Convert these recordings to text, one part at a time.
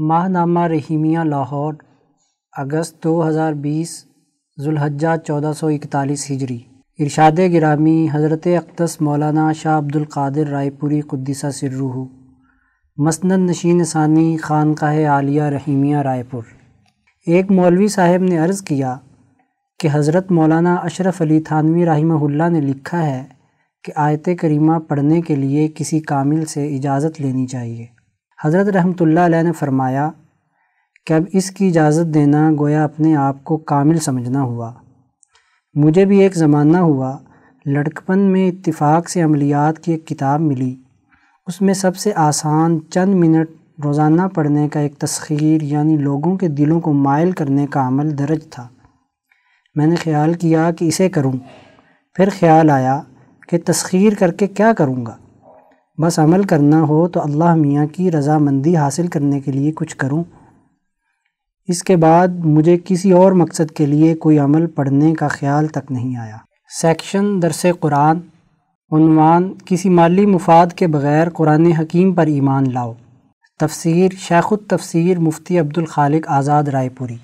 माहनामा रहीमिया लाहौर अगस्त 2020 सौ 1441 हिजरी इरशाद गिरामी हज़रत अक्तस मौलाना शाह अब्दुल कादिर रायपुरी कुद्दिसा सिर्रूह मसनद नशीन सानी खानकाह आलिया रहीमिया रायपुर एक मौलवी साहब ने अर्ज़ किया कि हज़रत मौलाना अशरफ अली थानवी राहिमहुल्ला ने लिखा है कि आयत करीमा पढ़ने के लिए किसी कामिल से इजाज़त लेनी चाहिए हज़रत रहमत ला ने फरमाया कि अब इसकी इजाज़त देना गोया अपने आप को कामिल समझना हुआ मुझे भी एक ज़माना हुआ लड़कपन में इतफ़ाक़ से अमलियात की एक किताब मिली उसमें सबसे आसान चंद मिनट रोज़ाना पढ़ने का एक तस्खीर यानी लोगों के दिलों को मायल करने का अमल दर्ज था मैंने ख्याल किया कि इसे करूं, फिर ख्याल आया कि तस्खीर करके क्या करूंगा? बस अमल करना हो तो अल्लाह मियाँ की रजामंदी हासिल करने के लिए कुछ करूँ इसके बाद मुझे किसी और मकसद के लिए कोई अमल पढ़ने का ख्याल तक नहीं आया सेक्शन दरस कुरान किसी माली मुफाद के बग़ैर कुरान हकीम पर ईमान लाओ तफसीर शेखुत तफसीर मुफ्ती अब्दुल खालिक आज़ाद रायपुरी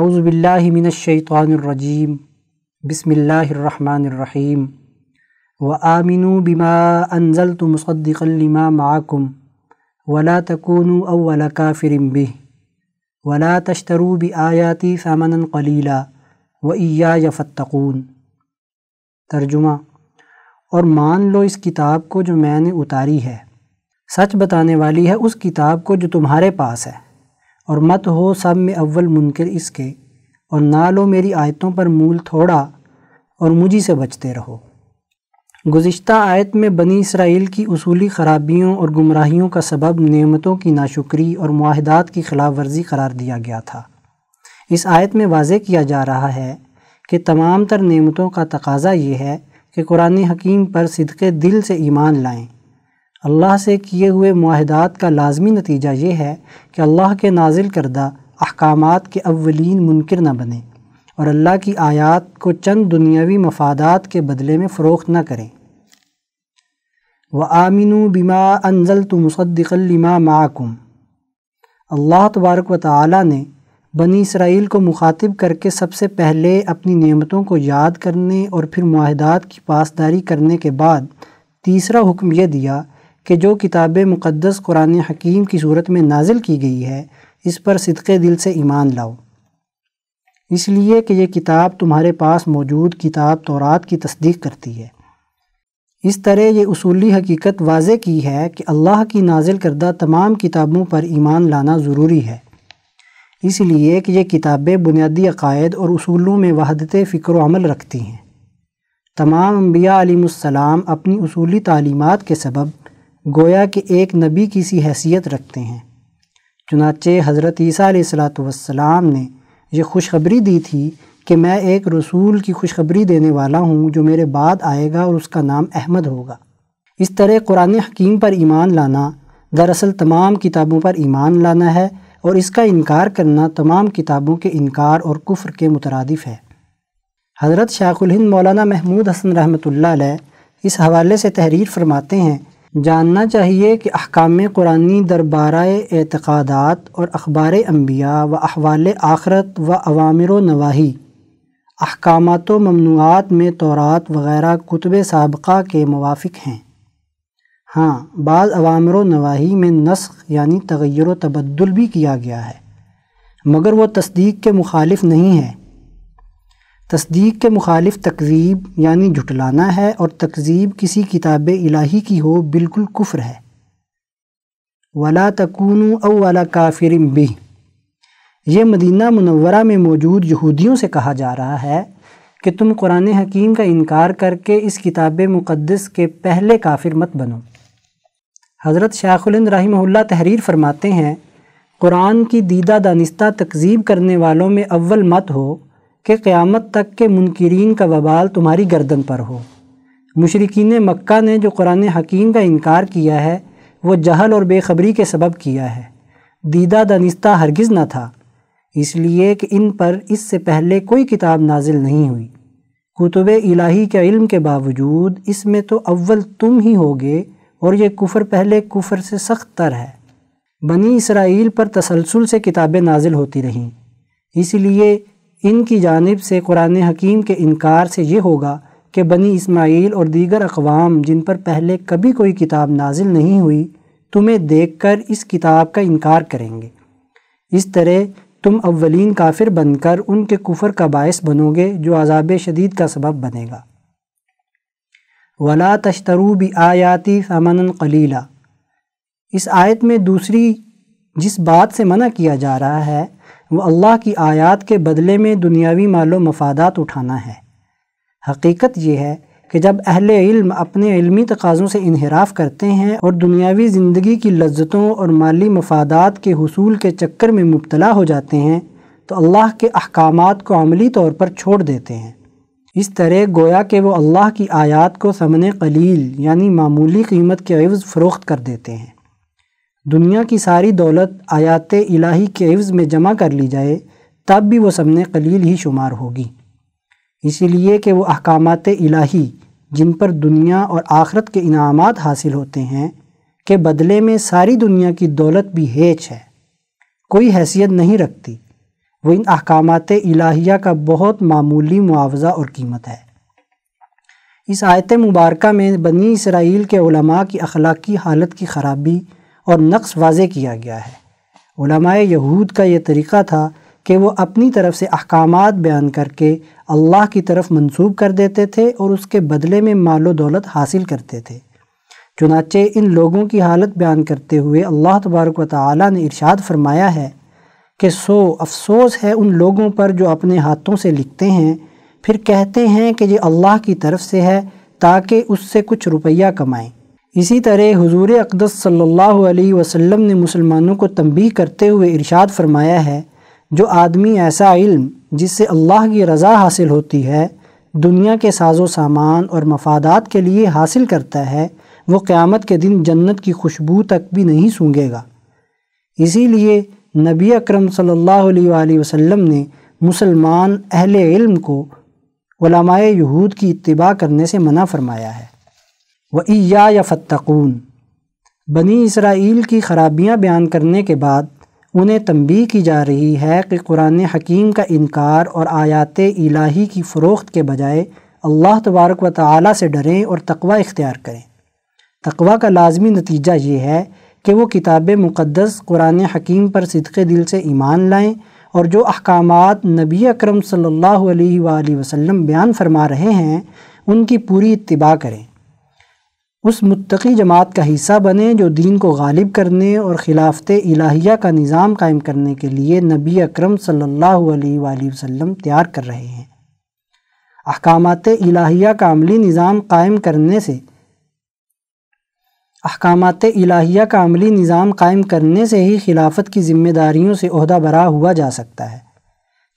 आउज़बिल्लिमिनशैतरजीम बसमिल्लर व आमिनू बिमा अनजल तो मुसद्दिकलिमा माकुम वला तकोनु अवला काफिरम बि वला तशतरू बि आयाती सामन कलीला व ईया यफ़तकून तर्जुमा और मान लो इस किताब को जो मैंने उतारी है सच बताने वाली है उस किताब को जो तुम्हारे पास है और मत हो सब में अव्वल मुनकर इसके और ना लो मेरी आयतों पर मूल थोड़ा और मुझी से बचते रहो गुज्त आयत में बनी इसराइल की असूली खराबियों और गुमराहियों का सबब नियमतों की नाशुक्री और माहदात की खिलाफ वर्जी करार दिया गया था इस आयत में वाज किया जा रहा है कि तमाम तर नियमतों का तकाजा ये है कि कुरान हकीम पर सदक़ दिल से ईमान लाएँ अल्लाह से किए हुए माहदात का लाजमी नतीजा ये है कि अल्लाह के नाजिल करदा अहकाम के अवलिन मुनकर न बने और अल्लाह की आयात को चंद दुनियावी मफादात के बदले में फ़रोख न करें व आमिन बिमा अनजल तो मुसद्दिकलिमा माकुम अल्लाह तबारक व ताली ने बनी इसराइल को मुखातिब करके सबसे पहले अपनी नियमतों को याद करने और फिर माहदात की पासदारी करने के बाद तीसरा हुक्म यह दिया कि जो किताब मुक़दस कुरान हकीम की सूरत में नाजिल की गई है इस पर सदक़े दिल से ईमान लाओ इसलिए कि ये किताब तुम्हारे पास मौजूद किताब तौरात की तस्दीक करती है इस तरह ये उसूली हकीकत वाज की है कि अल्लाह की नाजिल करदा तमाम किताबों पर ईमान लाना ज़रूरी है इसलिए कि ये किताबें बुनियादी अकायद और असूलों में वहादत फ़िक्र अमल रखती हैं तमाम अम्बिया अपनी असूली तलीमत के सबब गोया के एक नबी की सी हैसियत रखते हैं चुनाचे हज़रत ईसा सलात वसलाम ने ये खुशखबरी दी थी कि मैं एक रसूल की खुशखबरी देने वाला हूँ जो मेरे बाद आएगा और उसका नाम अहमद होगा इस तरह कुरान हकीम पर ईमान लाना दरअसल तमाम किताबों पर ईमान लाना है और इसका इनकार करना तमाम किताबों के इनकार और कुफ्र के मुतरदफ़ है हज़रत शाखुल हिंद मौलाना महमूद हसन रहमत इस हवाले से तहरीर फरमाते हैं जानना चाहिए कि अहकाम कुरानी दरबारा एतक़ादात और अखबार अम्बिया व अहवाल आखरत व अवामिर नवाही अहकाम ममनुआत में तोरात वगैरह कुतब सबका के मुवाफ़ हैं हाँ बाद अवामर नवाही में नस्ख यानी तगैर तबदल भी किया गया है मगर वह तस्दीक के मुखालिफ नहीं है तस्दीक के मुखालिफ तकजीब यानी जुटलाना है और तकजीब किसी किताब इलाही की हो बिल्कुल कुफ्र है वला तकून अवला वाला काफिर भी ये मदीना मुनवरा में मौजूद यहूदियों से कहा जा रहा है कि तुम कुरान हकीम का इनकार करके इस किताब मुक़दस के पहले काफिर मत बनो हज़रत शाखुलंद रही तहरीर फरमाते हैं कुरान की दीदा दानिस्ता तकजीब करने वालों में अव्वल मत हो कि क़्यामत तक के मुनकरीन का वबाल तुम्हारी गर्दन पर हो मशरकिन मक्का ने जो कुरान हकीम का इनकार किया है वो जहल और बेखबरी के सबब किया है दीदा दानिस्ता हरगज़ न था इसलिए कि इन पर इससे पहले कोई किताब नाजिल नहीं हुई कुतुब इलाही के इल्म के बावजूद इसमें तो अव्वल तुम ही होगे और ये कुफर पहले कुफर से सख्त तर है बनी इसराइल पर तसलसल से किताबें नाजिल होती रहीं इसलिए इनकी जानब से कुरान हकीम के इनकार से ये होगा कि बनी इसमाइल और दीगर अकवाम जिन पर पहले कभी कोई किताब नाजिल नहीं हुई तुम्हें देख कर इस किताब का इनकार करेंगे इस तरह तुम अवलिन काफिर बनकर उनके कुफर का बायस बनोगे जो अजाब शदीद का सबब बनेगा वला तशतरू भी आयाती कलीला इस आयत में दूसरी जिस बात से मना किया जा रहा है वो अल्लाह की आयत के बदले में दुनियावी मालो मफादात उठाना है हकीकत यह है कि जब अहल इल्म अपने इल्मी तकाज़ों से इनहराफ करते हैं और दुनियावी ज़िंदगी की लज्जतों और माली मफादात के हसूल के चक्कर में मुबतला हो जाते हैं तो अल्लाह के अहकाम को अमली तौर पर छोड़ देते हैं इस तरह गोया कि वो अल्लाह की आयात को समन कलील यानी मामूली कीमत के अवज़ फ़रोख्त कर देते हैं दुनिया की सारी दौलत आयात इलाही के हिफ्ज़ में जमा कर ली जाए तब भी वह सबने कलील ही शुमार होगी इसीलिए कि वह अहकाम इलाही जिन पर दुनिया और आखरत के इनाम हासिल होते हैं के बदले में सारी दुनिया की दौलत भी हेच है कोई हैसियत नहीं रखती वो इन अहकाम इलाहिया का बहुत मामूली मुआवजा और कीमत है इस आयत मुबारक में बनी इसराइल के उलमा की अखलाकी हालत की ख़राबी और नक्श वाज़ किया गया है उलमाए यहूद का ये तरीक़ा था कि वो अपनी तरफ से अहकाम बयान करके अल्लाह की तरफ मंसूब कर देते थे और उसके बदले में मालो दौलत हासिल करते थे चुनाचे इन लोगों की हालत बयान करते हुए अल्लाह तबारक ताली ने इरशाद फरमाया है कि सो अफसोस है उन लोगों पर जो अपने हाथों से लिखते हैं फिर कहते हैं कि ये अल्लाह की तरफ से है ताकि उससे कुछ रुपया कमाएँ इसी तरह हुजूर अकदस सल्लल्लाहु अलैहि वसल्लम ने मुसलमानों को तंबीह करते हुए इरशाद फरमाया है जो आदमी ऐसा इल्म जिससे अल्लाह की रज़ा हासिल होती है दुनिया के साजो सामान और मफादात के लिए हासिल करता है वो क़्यामत के दिन जन्नत की खुशबू तक भी नहीं सूंघेगा इसीलिए नबी अकरम सल्लल्लाहु अलैहि वसल्लम ने मुसलमान अहल इल्म को यहूद की इतबा करने से मना फरमाया है व फत्तकून या बनी इसराइल की खराबियाँ बयान करने के बाद उन्हें तंबी की जा रही है कि कुरान हकीम का इनकार और आयात इलाही की फ़रोख्त के बजाय अल्लाह तबारक व ताली से डरें और तकवा इख्तियार करें तकवा का लाजमी नतीजा ये है कि वो किताब मुक़दस कुरान हकीम पर सदक़ दिल से ईमान लाएँ और जो अहकाम नबी अक्रम सल्लल्लाहु अलैहि वसल्लम बयान फरमा रहे हैं उनकी पूरी इत्तिबा करें उस मुतकी जमात का हिस्सा बने जो दीन को गालिब करने और खिलाफत इलाहिया का निज़ाम कायम करने के लिए नबी अकरम सल्लल्लाहु अलैहि वसल्लम तैयार कर रहे हैं अहकाम इलाहिया का अमली निज़ाम कायम करने से अहकाम इलाहिया का अमली निज़ाम कायम करने से ही खिलाफत की जिम्मेदारियों से अहदा बरा हुआ जा सकता है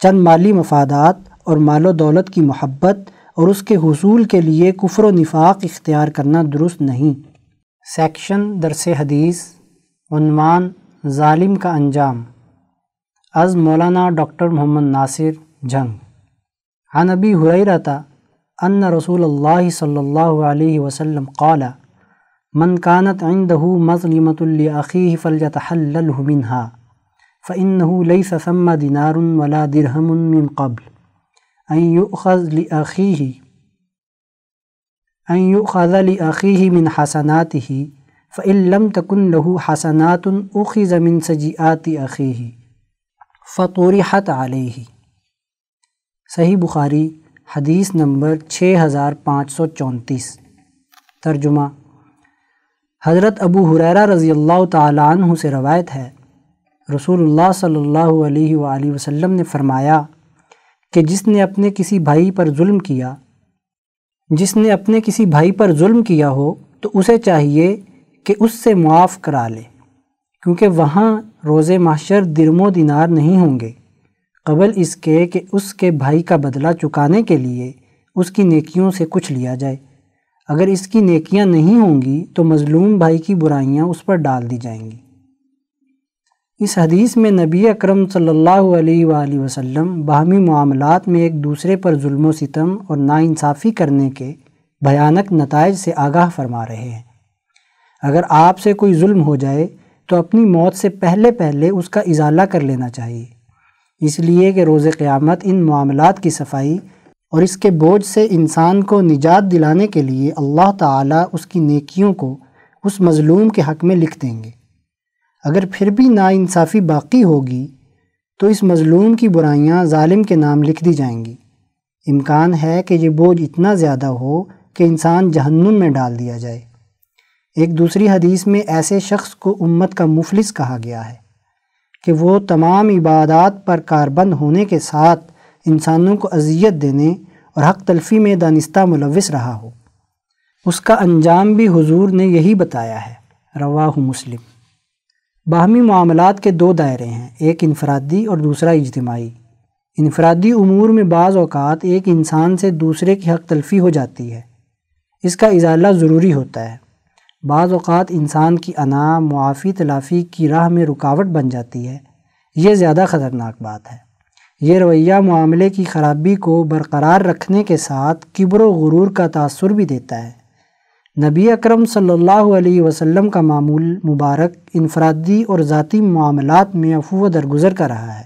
चंद माली मफादात और मालो दौलत की मोहब्बत और उसके हसूल के लिए कुफर नफ़ाक इख्तियार करना दुरुस्त नहीं सेक्शन दरस हदीस उनवान ालिम का अंजाम अज़ मौलाना डॉक्टर मोहम्मद नासिर जंग अन अबी हुरैरता अन रसूल अल्लाह सल्लल्लाहु अलैहि वसल्लम काला मन कानत इंदहु मजलिमतुल्लअख़ी फ़लतहल्लमिनहा लई ससम दिनार वला दिरहम मिन कबल أن يؤخذ لأخيه أن يؤخذ لأخيه من حسناته فإن لم تكن له حسنات أخذ من سجئات أخيه فطرحت عليه صحیح بخاری حدیث نمبر 6534 ترجمہ حضرت ابو رضی اللہ تعالی عنہ سے روایت ہے رسول اللہ صلی اللہ علیہ अलैहि وسلم نے فرمایا कि जिसने अपने किसी भाई पर जुल्म किया जिसने अपने किसी भाई पर जुल्म किया हो तो उसे चाहिए कि उससे मुआफ़ करा ले क्योंकि वहाँ रोज़ माशर दिरमो दिनार नहीं होंगे कबल इसके कि उसके भाई का बदला चुकाने के लिए उसकी नेकियों से कुछ लिया जाए अगर इसकी नेकियां नहीं होंगी तो मज़लूम भाई की बुराइयां उस पर डाल दी जाएंगी इस हदीस में नबी अकरम सल्लल्लाहु अलैहि वसल्लम बाहमी मामलात में एक दूसरे पर जुल्म सितम और नाइंसाफ़ी करने के भयानक नतज से आगाह फरमा रहे हैं अगर आपसे कोई जुल्म हो जाए तो अपनी मौत से पहले पहले उसका इजाला कर लेना चाहिए इसलिए कि रोज़ क़्यामत इन मामलों की सफाई और इसके बोझ से इंसान को निजात दिलाने के लिए अल्लाह ताला उसकी नेकियों को उस मज़लूम के हक़ में लिख देंगे अगर फिर भी नाइंसाफ़ी बाकी होगी तो इस मज़लूम की बुराइयाँ ालिम के नाम लिख दी जाएंगी इम्कान है कि ये बोझ इतना ज़्यादा हो कि इंसान जहन्नुम में डाल दिया जाए एक दूसरी हदीस में ऐसे शख्स को उम्मत का मुफलिस कहा गया है कि वो तमाम इबादत पर कारबंद होने के साथ इंसानों को अजियत देने और हक तलफी में दानिस्ता मुलविस रहा हो उसका अंजाम भी हुजूर ने यही बताया है रवाह मुस्लिम बाहमी मामलों के दो दायरे हैं एक इनफरादी और दूसरा इजतमाही इनफरादी अमूर में बाज़ अवत एक इंसान से दूसरे की हक तलफी हो जाती है इसका इजाला ज़रूरी होता है बाज़ अवत इंसान की अना मुआफ़ी तलाफ़ी की राह में रुकावट बन जाती है ये ज़्यादा ख़तरनाक बात है ये रवैया मामले की खराबी को बरकरार रखने के साथ किब्र गुरूर का तासुर भी देता है नबी अकरम सल्लल्लाहु अलैहि वसल्लम का मामूल मुबारक इनफरादी और ज़ाती मामलात में अफू दरगुजर कर रहा है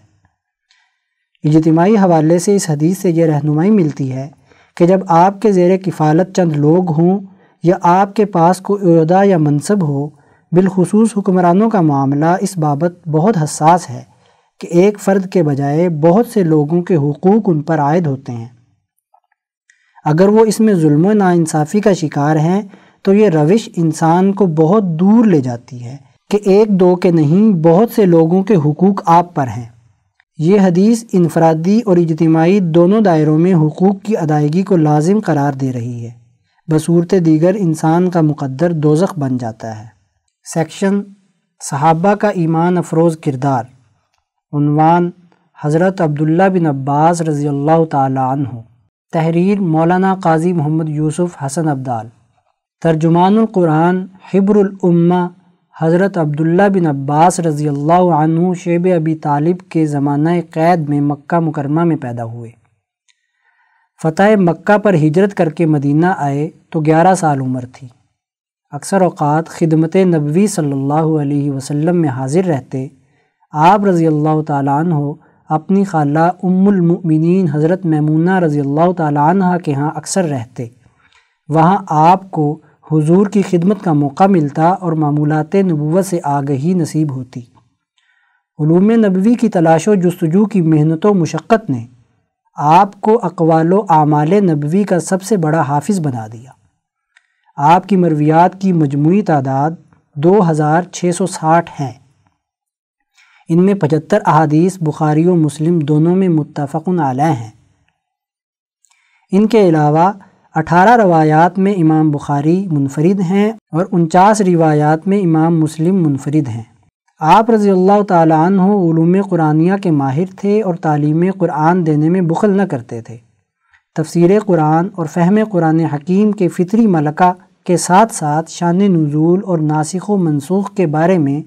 इजतमाही हवाले से इस हदीस से यह रहनुमाई मिलती है कि जब आपके ज़ेर किफ़ालत चंद लोग हों या आपके पास कोई अहदा या मनसब हो बिलखसूस हुक्मरानों का मामला इस बाबत बहुत हसास है कि एक फ़र्द के बजाय बहुत से लोगों के हकूक़ उन पर आयद होते हैं अगर वो इसमें जुल्म नासाफ़ी का शिकार हैं तो ये रविश इंसान को बहुत दूर ले जाती है कि एक दो के नहीं बहुत से लोगों के हकूक़ आप पर हैं ये हदीस इनफरादी और इजतमाही दोनों दायरों में हकूक़ की अदायगी को लाजिम करार दे रही है बसूरत दीगर इंसान का मुक़दर दोजख बन जाता है सेक्शन सहाबा का ईमान अफरोज़ किरदार उनवान हज़रत अब्दुल्ला बिन अब्बास रज़ी अल्लाह तन तहरीर मौलाना काजी मोहम्मद यूसुफ हसन अब्दाल तर्जुमानकुरान हिब्रउल्मा हज़रत अब्दुल्ला बिन अब्बास रज़ी अल्लाह शेब अबी तालिब के ज़माना क़ैद में मक्का मुकरमा में पैदा हुए फ़तेह मक्का पर हिजरत करके मदीना आए तो 11 साल उम्र थी अक्सर अवत खिदमत नबवी सल्लल्लाहु अलैहि वसल्लम में हाजिर रहते आप रज़ी अल्लाह हो अपनी खाला उमिन हज़रत मैमूना रज़ी अल्लाह तह के यहाँ अक्सर रहते वहाँ आपको हुजूर की खिदमत का मौका मिलता और मामूलत नबूत से आगही नसीब होती ूम नबवी की तलाश व जस्तजू की मेहनत व मशक्क़त ने आपको अकवाल आमाल नबवी का सबसे बड़ा हाफिज़ बना दिया आपकी मरवियात की मजमू तादाद दो हज़ार छः सौ साठ हैं इनमें पचहत्तर अहादीस बुखारी और मुस्लिम दोनों में मुतफ़न आलय हैं इनके अलावा अठारह रवायात में इमाम बुखारी मुनफरिद हैं और उनचास रिवायात में इमाम मुस्लिम मुनफरद हैं आप रज़ी अल्लाह कुरानिया के माहिर थे और तालीम कुरान देने में बुखल न करते थे तफसर कुरान और फ़हम कुरान हकीम के फितरी मलका के साथ साथ शान नज़ूल और नासिक व मनसूख के बारे में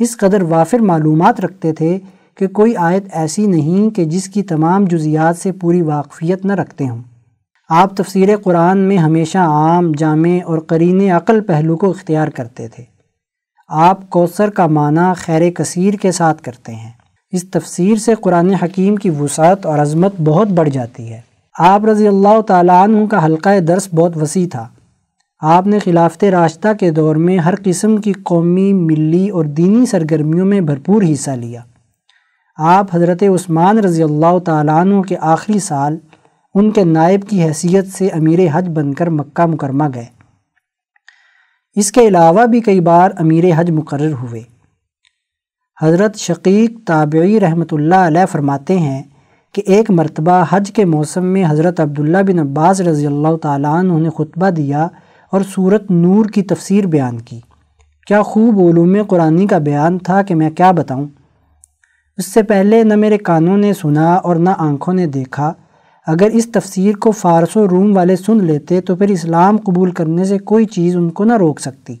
इस कदर वाफिर मालूम रखते थे कि कोई आयत ऐसी नहीं कि जिसकी तमाम जुजियात से पूरी वाकफियत न रखते हों आप तफसीर कुरान में हमेशा आम जामे और करीन अक़ल पहलू को इख्तियार करते थे आप कौसर का माना खैर कसीर के साथ करते हैं इस तफसीर से कुरान हकीम की वसात और अजमत बहुत बढ़ जाती है आप रज़ी अल्लाह का हल्का दर्स बहुत वसी था आपने खिलाफत रास्ता के दौर में हर किस्म की कौमी मिली और दीनी सरगर्मियों में भरपूर हिस्सा लिया आप हज़रत उस्मान रज़ी अल्लाह तु के आखिरी साल उनके नायब की हैसियत से अमीर हज बनकर मक्का मुकरमा गए इसके अलावा भी कई बार अमीर हज मुकर हुए हज़रत शकीक ताबी रहमतुल्लाह फरमाते हैं कि एक मरतबा हज के मौसम में हज़रत अब्दुल्ला बिन अब्बास रज़ी अल्लाह खुतबा दिया और सूरत नूर की तफसीर बयान की क्या खूब ओलूम कुरानी का बयान था कि मैं क्या बताऊँ उससे पहले न मेरे कानों ने सुना और न आँखों ने देखा अगर इस तफसीर को फ़ारस रूम वाले सुन लेते तो फिर इस्लाम कबूल करने से कोई चीज़ उनको न रोक सकती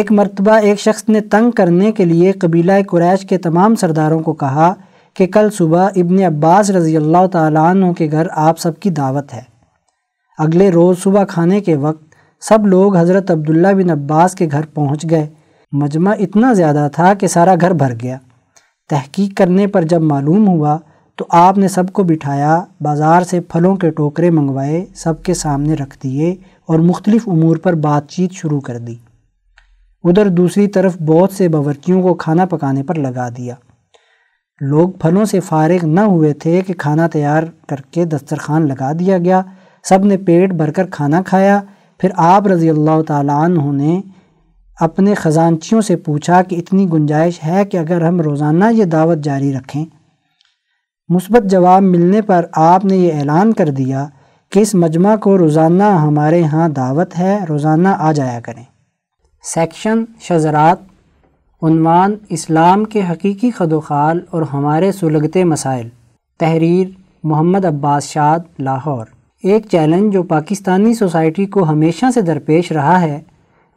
एक मरतबा एक शख्स ने तंग करने के लिए कबीला कुरैश के तमाम सरदारों को कहा कि कल सुबह इबन अब्बास रज़ी अल्लाह तुके के घर आप सबकी दावत है अगले रोज़ सुबह खाने के वक्त सब लोग हज़रत अब्दुल्ला बिन अब्बास के घर पहुंच गए मजमा इतना ज़्यादा था कि सारा घर भर गया तहकीक करने पर जब मालूम हुआ तो आपने सबको बिठाया बाज़ार से फलों के टोकरे मंगवाए सबके सामने रख दिए और मुख्तलिफ़ अमूर पर बातचीत शुरू कर दी उधर दूसरी तरफ बहुत से बावर्चियों को खाना पकाने पर लगा दिया लोग फलों से फारग न हुए थे कि खाना तैयार करके दस्तरखान लगा दिया गया सब ने पेट भरकर खाना खाया फिर आप रज़ी अल्लाह तु ने अपने ख़जानचियों से पूछा कि इतनी गुंजाइश है कि अगर हम रोज़ाना ये दावत जारी रखें मुस्बत जवाब मिलने पर आपने ये ऐलान कर दिया कि इस मजमा को रोज़ाना हमारे यहाँ दावत है रोज़ाना आ जाया करें सेक्शन शजरात उनवान इस्लाम के हकीकी खदोखाल और हमारे सुलगते मसाइल तहरीर मोहम्मद अब्बास शाद लाहौर एक चैलेंज जो पाकिस्तानी सोसाइटी को हमेशा से दरपेश रहा है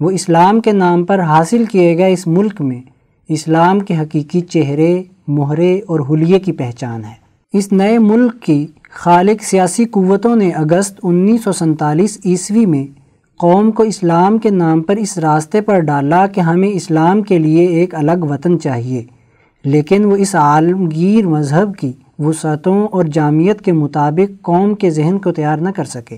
वो इस्लाम के नाम पर हासिल किए गए इस मुल्क में इस्लाम के हकीकी चेहरे मोहरे और हुलिये की पहचान है इस नए मुल्क की खालिक सियासी कुवतों ने अगस्त उन्नीस सौ ईस्वी में कौम को इस्लाम के नाम पर इस रास्ते पर डाला कि हमें इस्लाम के लिए एक अलग वतन चाहिए लेकिन वो इस आलमगीर मज़हब की वसतों और जामियत के मुताबिक कौम के जहन को तैयार न कर सके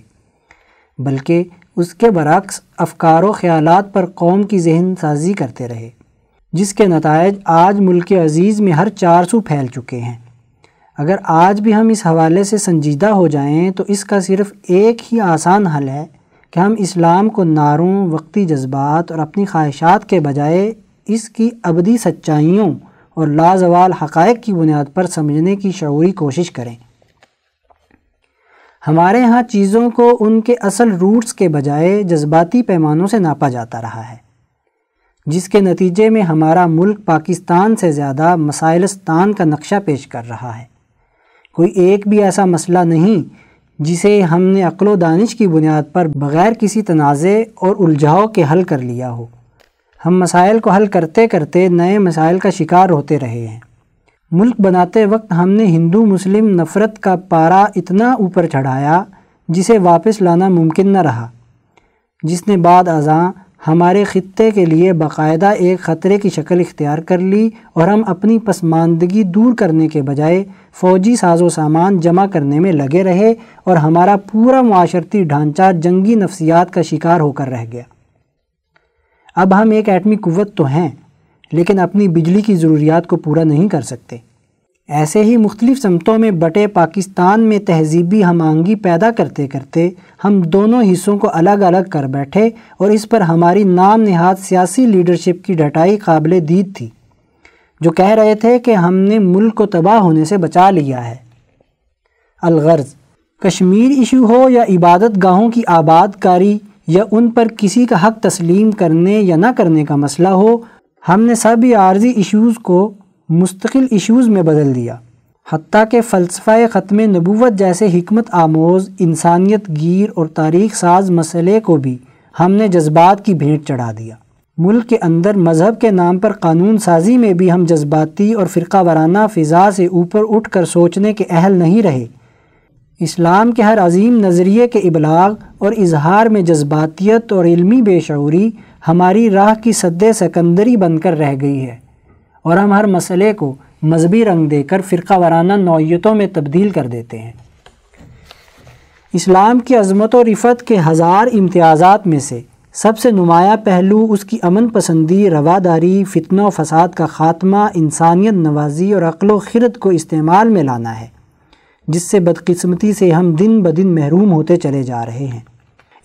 बल्कि उसके बरक्स अफकार ख़्याल पर कौम की जहन साजी करते रहे जिसके नतज आज मुल्क अज़ीज़ में हर चार सौ फैल चुके हैं अगर आज भी हम इस हवाले से संजीदा हो जाएँ तो इसका सिर्फ एक ही आसान हल है कि हम इस्लाम को नारों वक्ती जज्बात और अपनी ख्वाहिशात के बजाय इसकी अबदी सच्चाइयों और लाजवाल हकायक की बुनियाद पर समझने की शौरी कोशिश करें हमारे यहाँ चीज़ों को उनके असल रूट्स के बजाय जज्बाती पैमानों से नापा जाता रहा है जिसके नतीजे में हमारा मुल्क पाकिस्तान से ज़्यादा मसाइलस्तान का नक्शा पेश कर रहा है कोई एक भी ऐसा मसला नहीं जिसे हमने अक्लो दानिश की बुनियाद पर बग़ैर किसी तनाज़े और उलझाव के हल कर लिया हो हम मसाइल को हल करते करते नए मसाइल का शिकार होते रहे हैं मुल्क बनाते वक्त हमने हिंदू मुस्लिम नफ़रत का पारा इतना ऊपर चढ़ाया जिसे वापस लाना मुमकिन न रहा जिसने बाद अजा हमारे ख़त्े के लिए बाकायदा एक ख़तरे की शक्ल इख्तियार कर ली और हम अपनी पसमानदगी दूर करने के बजाय फ़ौजी साजो सामान जमा करने में लगे रहे और हमारा पूरा माशरती ढांचा जंगी नफसियात का शिकार होकर रह गया अब हम एक एटमी कुत तो हैं लेकिन अपनी बिजली की ज़रूरियात को पूरा नहीं कर सकते ऐसे ही मुख्तलिफ़ समतों में बटे पाकिस्तान में तहजीबी हम आहंगी पैदा करते करते हम दोनों हिस्सों को अलग अलग कर बैठे और इस पर हमारी नाम नहाद सियासी लीडरशिप की ढटाई काबिल दीद थी जो कह रहे थे कि हमने मुल्क को तबाह होने से बचा लिया है अलगर्ज़ कश्मीर इशू हो या इबादत गाहों की आबादकारी या उन पर किसी का हक तस्लीम करने या ना करने का मसला हो हमने सभी आर्जी इश्यूज़ को मुस्तकिल इश्यूज़ में बदल दिया हती के फ़लसफ़ा ख़त्म नबूत जैसे हमत आमोज़ इंसानियत गिर और तारीख साज मसले को भी हमने जज्बात की भेंट चढ़ा दिया मुल्क के अंदर मज़हब के नाम पर कानून साजी में भी हम जज्बाती और फ़िरका वाराना फ़िज़ा से ऊपर उठ कर सोचने के अहल नहीं रहे इस्लाम के हर अजीम नज़रिए के इबलाग और इजहार में जज्बातियत और इलमी बेशूरी हमारी राह की सद सकंदरी बनकर रह गई है और हम हर मसले को मजहबी रंग देकर फ़िरका वाराना नौीयतों में तब्दील कर देते हैं इस्लाम की अजमत और रिफत के हज़ार इम्तियाज़ात में से सबसे नुमाया पहलू उसकी अमन पसंदी रवादारी फितना फसाद का ख़ात्मा इंसानियत नवाजी और अक्ल खिरत को इस्तेमाल में लाना है जिससे बदकिस्मती से हम दिन ब दिन महरूम होते चले जा रहे हैं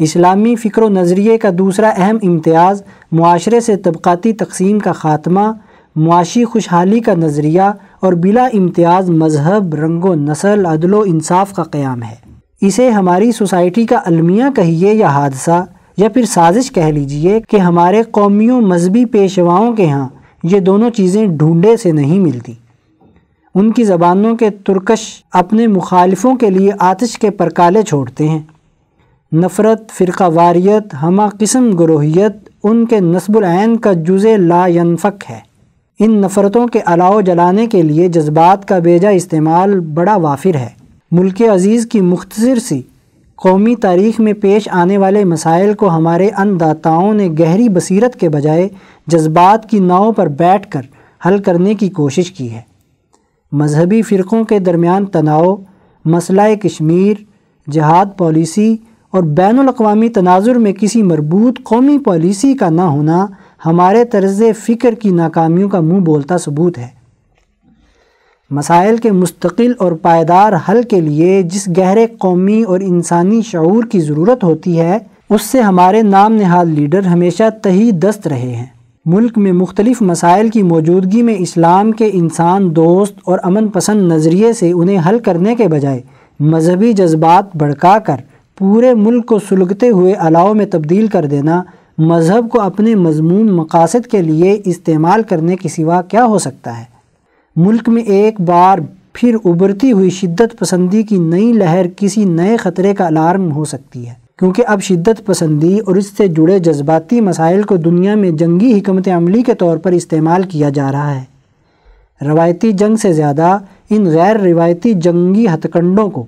इस्लामी फ़िक्र नज़रिए का दूसरा अहम इम्तियाज़ माशरे से तबक़ाती तकसीम का ख़ात्मा मुआशी खुशहाली का नज़रिया और बिला इम्तियाज़ मजहब रंगो नस्ल अदलो इंसाफ का क़्याम है इसे हमारी सोसाइटी का अलमिया कहिए या हादसा या फिर साजिश कह लीजिए कि हमारे कौमियों मजहबी पेशवाओं के यहाँ ये दोनों चीज़ें ढूंढे से नहीं मिलती उनकी ज़बानों के तुर्कश अपने मुखालफों के लिए आतिश के परकाले छोड़ते हैं नफ़रत फ़िरका वारियत हम किस्म ग्रोहियत उनके नसबुल का जुज़ लाफक है इन नफ़रतों के अलाव जलाने के लिए जज्बात का बेजा इस्तेमाल बड़ा वाफिर है मुल्क अज़ीज़ की मुख्तर सी कौमी तारीख में पेश आने वाले मसाइल को हमारे अनदाताओं ने गहरी बसीरत के बजाय जज्बात की नाव पर बैठ कर हल करने की कोशिश की है मजहबी फ़िरक़ों के दरमियान तनाव मसला कश्मीर जहाद पॉलिसी और बैन अवी तनाजुर में किसी मरबूत कौमी पॉलिसी का ना होना हमारे तर्ज़ फ़िक्र की नाकामियों का मुँह बोलता सबूत है मसाइल के मुस्तकिल और पायदार हल के लिए जिस गहरे कौमी और इंसानी शूर की ज़रूरत होती है उससे हमारे नाम नहाल लीडर हमेशा तही दस्त रहे हैं मुल्क में मुख्तलिफ़ मसाइल की मौजूदगी में इस्लाम के इंसान दोस्त और अमन पसंद नज़रिए से उन्हें हल करने के बजाय मजहबी जज्बात भड़का कर पूरे मुल्क को सुलगते हुए अलाव में तब्दील कर देना मज़हब को अपने मजमून मकासद के लिए इस्तेमाल करने के सिवा क्या हो सकता है मुल्क में एक बार फिर उभरती हुई शिद्दत पसंदी की नई लहर किसी नए ख़तरे का अलार्म हो सकती है क्योंकि अब शिद्दत पसंदी और इससे जुड़े जज्बाती मसाइल को दुनिया में जंगी हमत अमली के तौर पर इस्तेमाल किया जा रहा है रवायती जंग से ज़्यादा इन गैर रिवायती जंगी हथकंडों को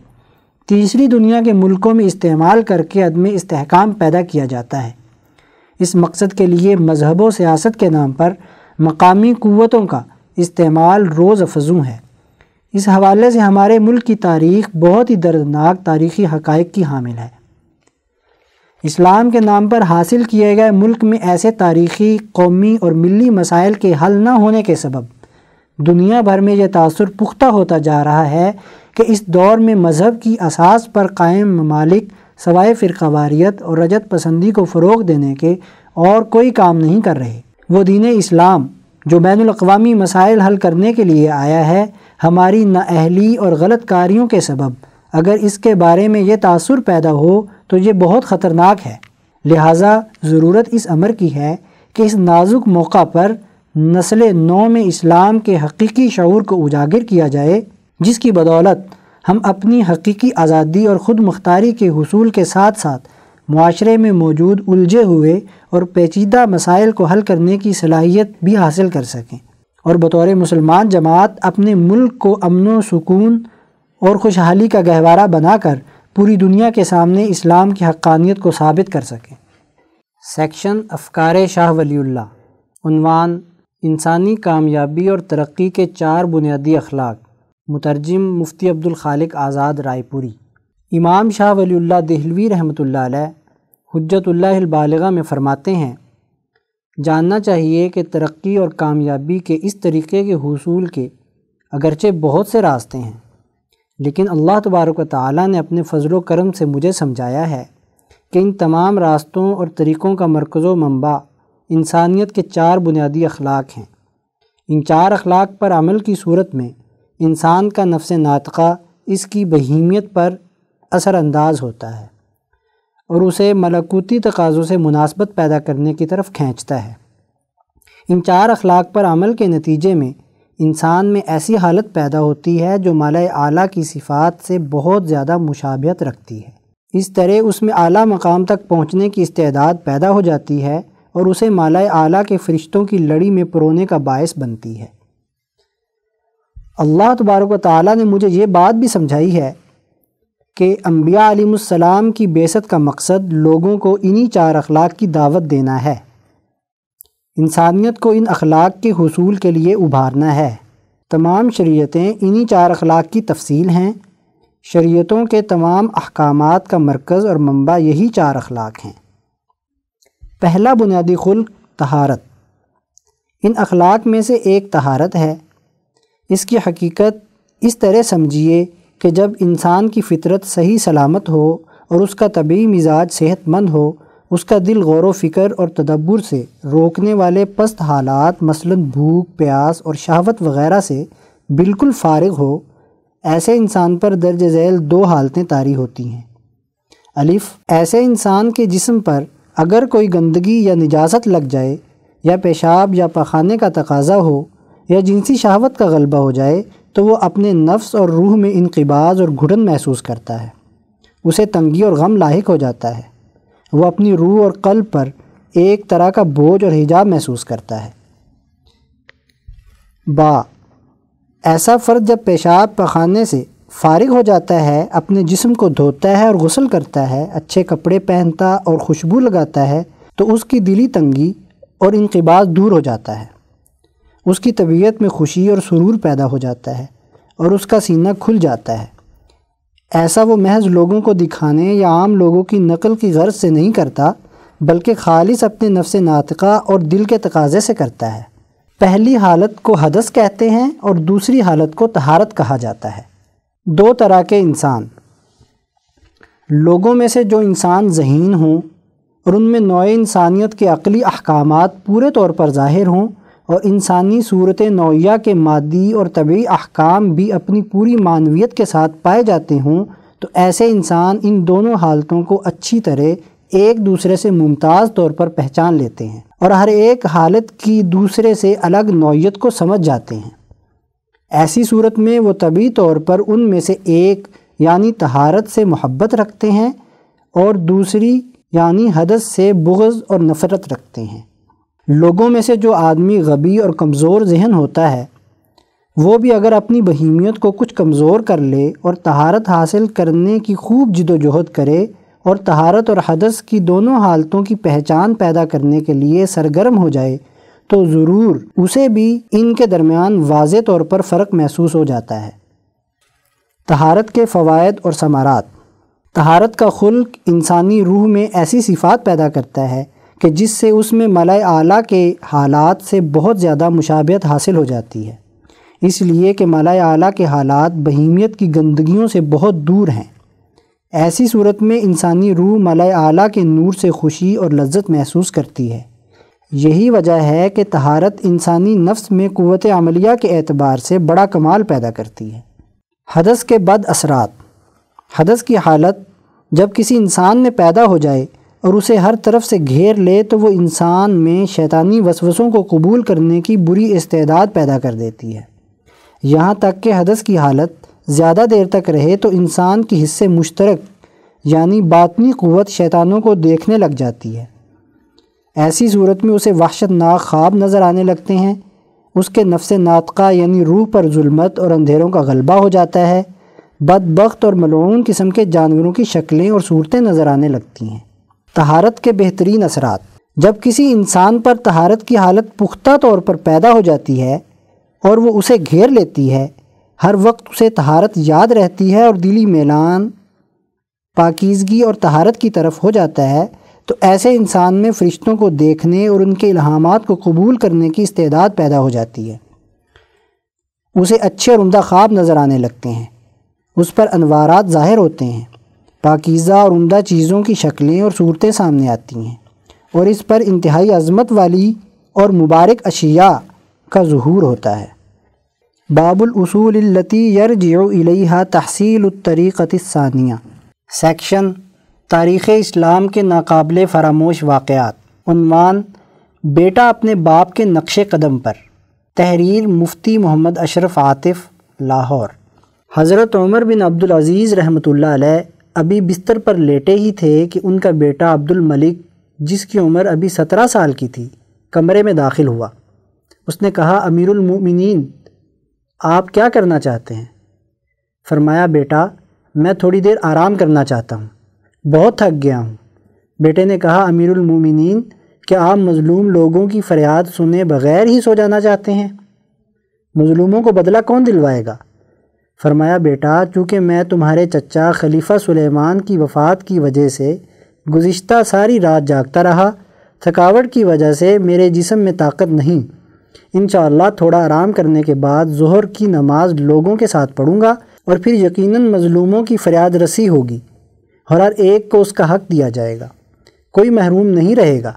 तीसरी दुनिया के मुल्कों में इस्तेमाल करके अदम इसकाम पैदा किया जाता है इस मकसद के लिए मजहब व सियासत के नाम पर मकामी क़वतों का इस्तेमाल रोज़ अफजू है इस हवाले से हमारे मुल्क की तारीख बहुत ही दर्दनाक तारीखी हक़ की हामिल है इस्लाम के नाम पर हासिल किए गए मुल्क में ऐसे तारीखी कौमी और मिली मसाइल के हल न होने के सबब दुनिया भर में यह तासर पुख्ता होता जा रहा है कि इस दौर में मज़हब की असास पर कायम ममालिक सवाए फ़िरवारीत और रजत पसंदी को फ़रोग देने के और कोई काम नहीं कर रहे वो दीन इस्लाम जो बैन अवी मसाइल हल करने के लिए आया है हमारी नाअहली और गलत कारीों के सबब अगर इसके बारे में ये तासर पैदा हो तो ये बहुत ख़तरनाक है लिहाजा ज़रूरत इस अमर की है कि इस नाजुक मौका पर नस्ल नौ में इस्लाम के हकीकी शूर को उजागर किया जाए जिसकी बदौलत हम अपनी हकीकी आज़ादी और ख़ुद मुख्तारी के हसूल के साथ साथ माशरे में मौजूद उलझे हुए और पेचीदा मसाइल को हल करने की सलाहियत भी हासिल कर सकें और बतौर मुसलमान जमात अपने मुल्क को अमन सुकून और खुशहाली का गहवारा बनाकर पूरी दुनिया के सामने इस्लाम की हक्कानियत को साबित कर सकें सेक्शन अफकार शाह वलीवान इंसानी कामयाबी और तरक्की के चार बुनियादी अखलाक मुतरजम मुफ्ती अब्दुल खालिक आज़ाद रायपुरी इमाम शाह वली दहलवी रहमत हजतल्लाबालगा में फ़रमाते हैं जानना चाहिए कि तरक्की और कामयाबी के इस तरीके के हसूल के अगरचे बहुत से रास्ते हैं लेकिन अल्लाह तबारक ताली ने अपने फ़जल करम से मुझे समझाया है कि इन तमाम रास्तों और तरीक़ों का मरकज़ मंबा इंसानियत के चार बुनियादी अखलाक हैं इन चार अखलाक पर अमल की सूरत में इंसान का नफ्स नातका इसकी बहीमियत पर असरानंदाज होता है और उसे मलकूती तकाज़ों से मुनासबत पैदा करने की तरफ खींचता है इन चार अखलाक पर अमल के नतीजे में इंसान में ऐसी हालत पैदा होती है जो मलय आला की सिफात से बहुत ज़्यादा मुशाबियत रखती है इस तरह उसमें आला मकाम तक पहुँचने की इस्तेदाद पैदा हो जाती है और उसे माला आला के फरिश्तों की लड़ी में परोने का बायस बनती है अल्लाह तबारक ताली ने मुझे ये बात भी समझाई है कि अम्बिया आलिम की बेसत का मकसद लोगों को इन्हीं चार अखलाक की दावत देना है इंसानियत को इन अखलाक के हसूल के लिए उभारना है तमाम शरीयतें इन्हीं चार अखलाक की तफसील हैं शरीयतों के तमाम अहकाम का मरकज़ और मंबा यही चार अखलाक हैं पहला बुनियादी खुल तहारत इन अखलाक में से एक तहारत है इसकी हकीकत इस तरह समझिए कि जब इंसान की फितरत सही सलामत हो और उसका तबी मिजाज सेहतमंद हो उसका दिल गौर फ़िक्र और तदब्बर से रोकने वाले पस्त हालात मसलन भूख प्यास और शहावत वगैरह से बिल्कुल फारग हो ऐसे इंसान पर दर्ज झैल दो हालतें तारी होती हैं अलिफ ऐसे इंसान के जिस्म पर अगर कोई गंदगी या निजात लग जाए या पेशाब या पखाने का तकाजा हो या जिनसी शहावत का गलबा हो जाए तो वह अपने नफ्स और रूह में इनकबाज और घुटन महसूस करता है उसे तंगी और गम लाक हो जाता है वो अपनी रूह और कल पर एक तरह का बोझ और हिजाब महसूस करता है बा ऐसा फ़र्द जब पेशाब पखाने से फारिग हो जाता है अपने जिस्म को धोता है और गसल करता है अच्छे कपड़े पहनता और खुशबू लगाता है तो उसकी दिली तंगी और इनकबाज दूर हो जाता है उसकी तबीयत में खुशी और सुरूर पैदा हो जाता है और उसका सीना खुल जाता है ऐसा वो महज लोगों को दिखाने या आम लोगों की नकल की गर्ज से नहीं करता बल्कि खालिस अपने नफ्स नातका और दिल के तकाजे से करता है पहली हालत को हदस कहते हैं और दूसरी हालत को तहारत कहा जाता है दो तरह के इंसान लोगों में से जो इंसान जहीन हों और उनमें नौ इंसानियत के अकली अहकाम पूरे तौर पर ज़ाहिर हों और इंसानी सूरत नौया के मादी और तबी अहकाम भी अपनी पूरी मानवीत के साथ पाए जाते हों तो ऐसे इंसान इन दोनों हालतों को अच्छी तरह एक दूसरे से मुमताज़ तौर पर पहचान लेते हैं और हर एक हालत की दूसरे से अलग नौीय को समझ जाते हैं ऐसी सूरत में वो तभी तौर पर उनमें से एक यानी तहारत से मोहब्बत रखते हैं और दूसरी यानी हदस से बुगज़ और नफ़रत रखते हैं लोगों में से जो आदमी गबी और कमज़ोर जहन होता है वो भी अगर अपनी बहीमियत को कुछ कमज़ोर कर ले और तहारत हासिल करने की खूब जदोजहद करे और तहारत और हदस की दोनों हालतों की पहचान पैदा करने के लिए सरगर्म हो जाए तो ज़रूर उसे भी इनके दरमियान वाज तौर पर फ़र्क महसूस हो जाता है तहारत के फ़वाद और समारात तहारत का खुल्क इंसानी रूह में ऐसी सिफात पैदा करता है कि जिससे उसमें मलाय आला के हालात से बहुत ज़्यादा मुशाबियत हासिल हो जाती है इसलिए कि मलाय आला के हालात बहीमियत की गंदगियों से बहुत दूर हैं ऐसी सूरत में इंसानी रूह मलाय आला के नूर से खुशी और लज्जत महसूस करती है यही वजह है कि तहारत इंसानी नफ्स में क़वत अमलिया के एतबार से बड़ा कमाल पैदा करती है हदस के बद असरात हदस की हालत जब किसी इंसान में पैदा हो जाए और उसे हर तरफ से घेर ले तो वो इंसान में शैतानी वसवसों को कबूल करने की बुरी इस्तेदाद पैदा कर देती है यहाँ तक कि हदस की हालत ज़्यादा देर तक रहे तो इंसान की हिस्से मुश्तरक यानी बातनी क़वत शैतानों को देखने लग जाती है ऐसी सूरत में उसे वहशतनाक ख्वाब नज़र आने लगते हैं उसके नफ्स नातका यानी रूह पर जुल्मत और अंधेरों का गलबा हो जाता है बदबख्त और मलून किस्म के जानवरों की शक्लें और सूरतें नज़र आने लगती हैं तहारत के बेहतरीन असरात जब किसी इंसान पर तहारत की हालत पुख्ता तौर पर पैदा हो जाती है और वो उसे घेर लेती है हर वक्त उसे तहारत याद रहती है और दिली मेलान पाकिजगी और तहारत की तरफ हो जाता है तो ऐसे इंसान में फ़रिश्तों को देखने और उनके इलाहाम को कबूल करने की इस्तेदाद पैदा हो जाती है उसे अच्छे और उमदा ख्वाब नज़र आने लगते हैं उस पर अनवारात ज़ाहिर होते हैं पाकिज़ा और उमदा चीज़ों की शक्लें और सूरतें सामने आती हैं और इस पर इंतहाई अजमत वाली और मुबारक अशिया का जहूर होता है बाबुल उसूलती यरजिया तहसील तरीक़तसानिया सेक्शन तारीख़ इस्लाम के नाकबले फरामोश वाक़ात बेटा अपने बाप के नक्श कदम पर तहरीर मुफ्ती मोहम्मद अशरफ आतिफ़ लाहौर हज़रत उमर बिन अब्दुल अज़ीज़ रहमतुल्लाह अलैह अभी बिस्तर पर लेटे ही थे कि उनका बेटा अब्दुल मलिक जिसकी उम्र अभी सत्रह साल की थी कमरे में दाखिल हुआ उसने कहा अमीरमिन आप क्या करना चाहते हैं फरमाया बेटा मैं थोड़ी देर आराम करना चाहता हूँ बहुत थक गया हूँ बेटे ने कहा अमीरमिन क्या आप मज़लूम लोगों की फ़रियाद सुने बग़ैर ही सो जाना चाहते हैं मज़लूमों को बदला कौन दिलवाएगा फरमाया बेटा चूँकि मैं तुम्हारे चचा खलीफा सुलेमान की वफ़ात की वजह से गुज्त सारी रात जागता रहा थकावट की वजह से मेरे जिसम में ताकत नहीं इन थोड़ा आराम करने के बाद जहर की नमाज लोगों के साथ पढ़ूँगा और फिर यकीनन मज़लूमों की फरियाद रसी होगी और हर एक को उसका हक दिया जाएगा कोई महरूम नहीं रहेगा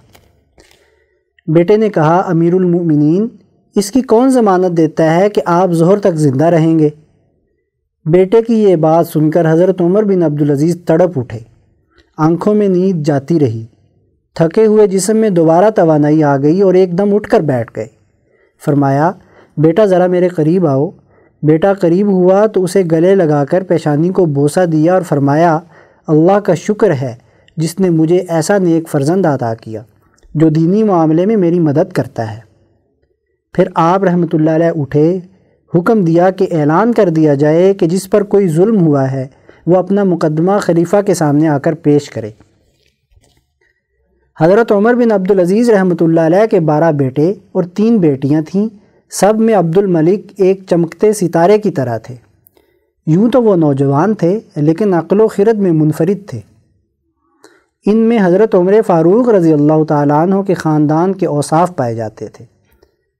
बेटे ने कहा अमीरमिन इसकी कौन ज़मानत देता है कि आप जहर तक ज़िंदा रहेंगे बेटे की ये बात सुनकर हज़रत उमर बिन अब्दुल अजीज़ तड़प उठे आंखों में नींद जाती रही थके हुए जिसम में दोबारा तोानाई आ गई और एकदम उठकर बैठ गए फरमाया बेटा ज़रा मेरे करीब आओ बेटा करीब हुआ तो उसे गले लगाकर पेशानी को बोसा दिया और फरमाया अल्लाह का शुक्र है जिसने मुझे ऐसा नेक फ़र्जंद अदा किया जो दीनी मामले में मेरी मदद करता है फिर आप रहमत उठे हुक्म दिया कि ऐलान कर दिया जाए कि जिस पर कोई जुल्म हुआ है वह अपना मुकदमा खलीफा के सामने आकर पेश करे हज़रत उमर बिन अज़ीज़ रहमतुल्लाह के बारह बेटे और तीन बेटियां थीं सब में अब्दुल मलिक एक चमकते सितारे की तरह थे यूं तो वो नौजवान थे लेकिन अक्लो खिरद में मुनफरद थे में हज़रत उमर फ़ारूक रज़ी अल्लाह तु के ख़ानदान के औसाफ पाए जाते थे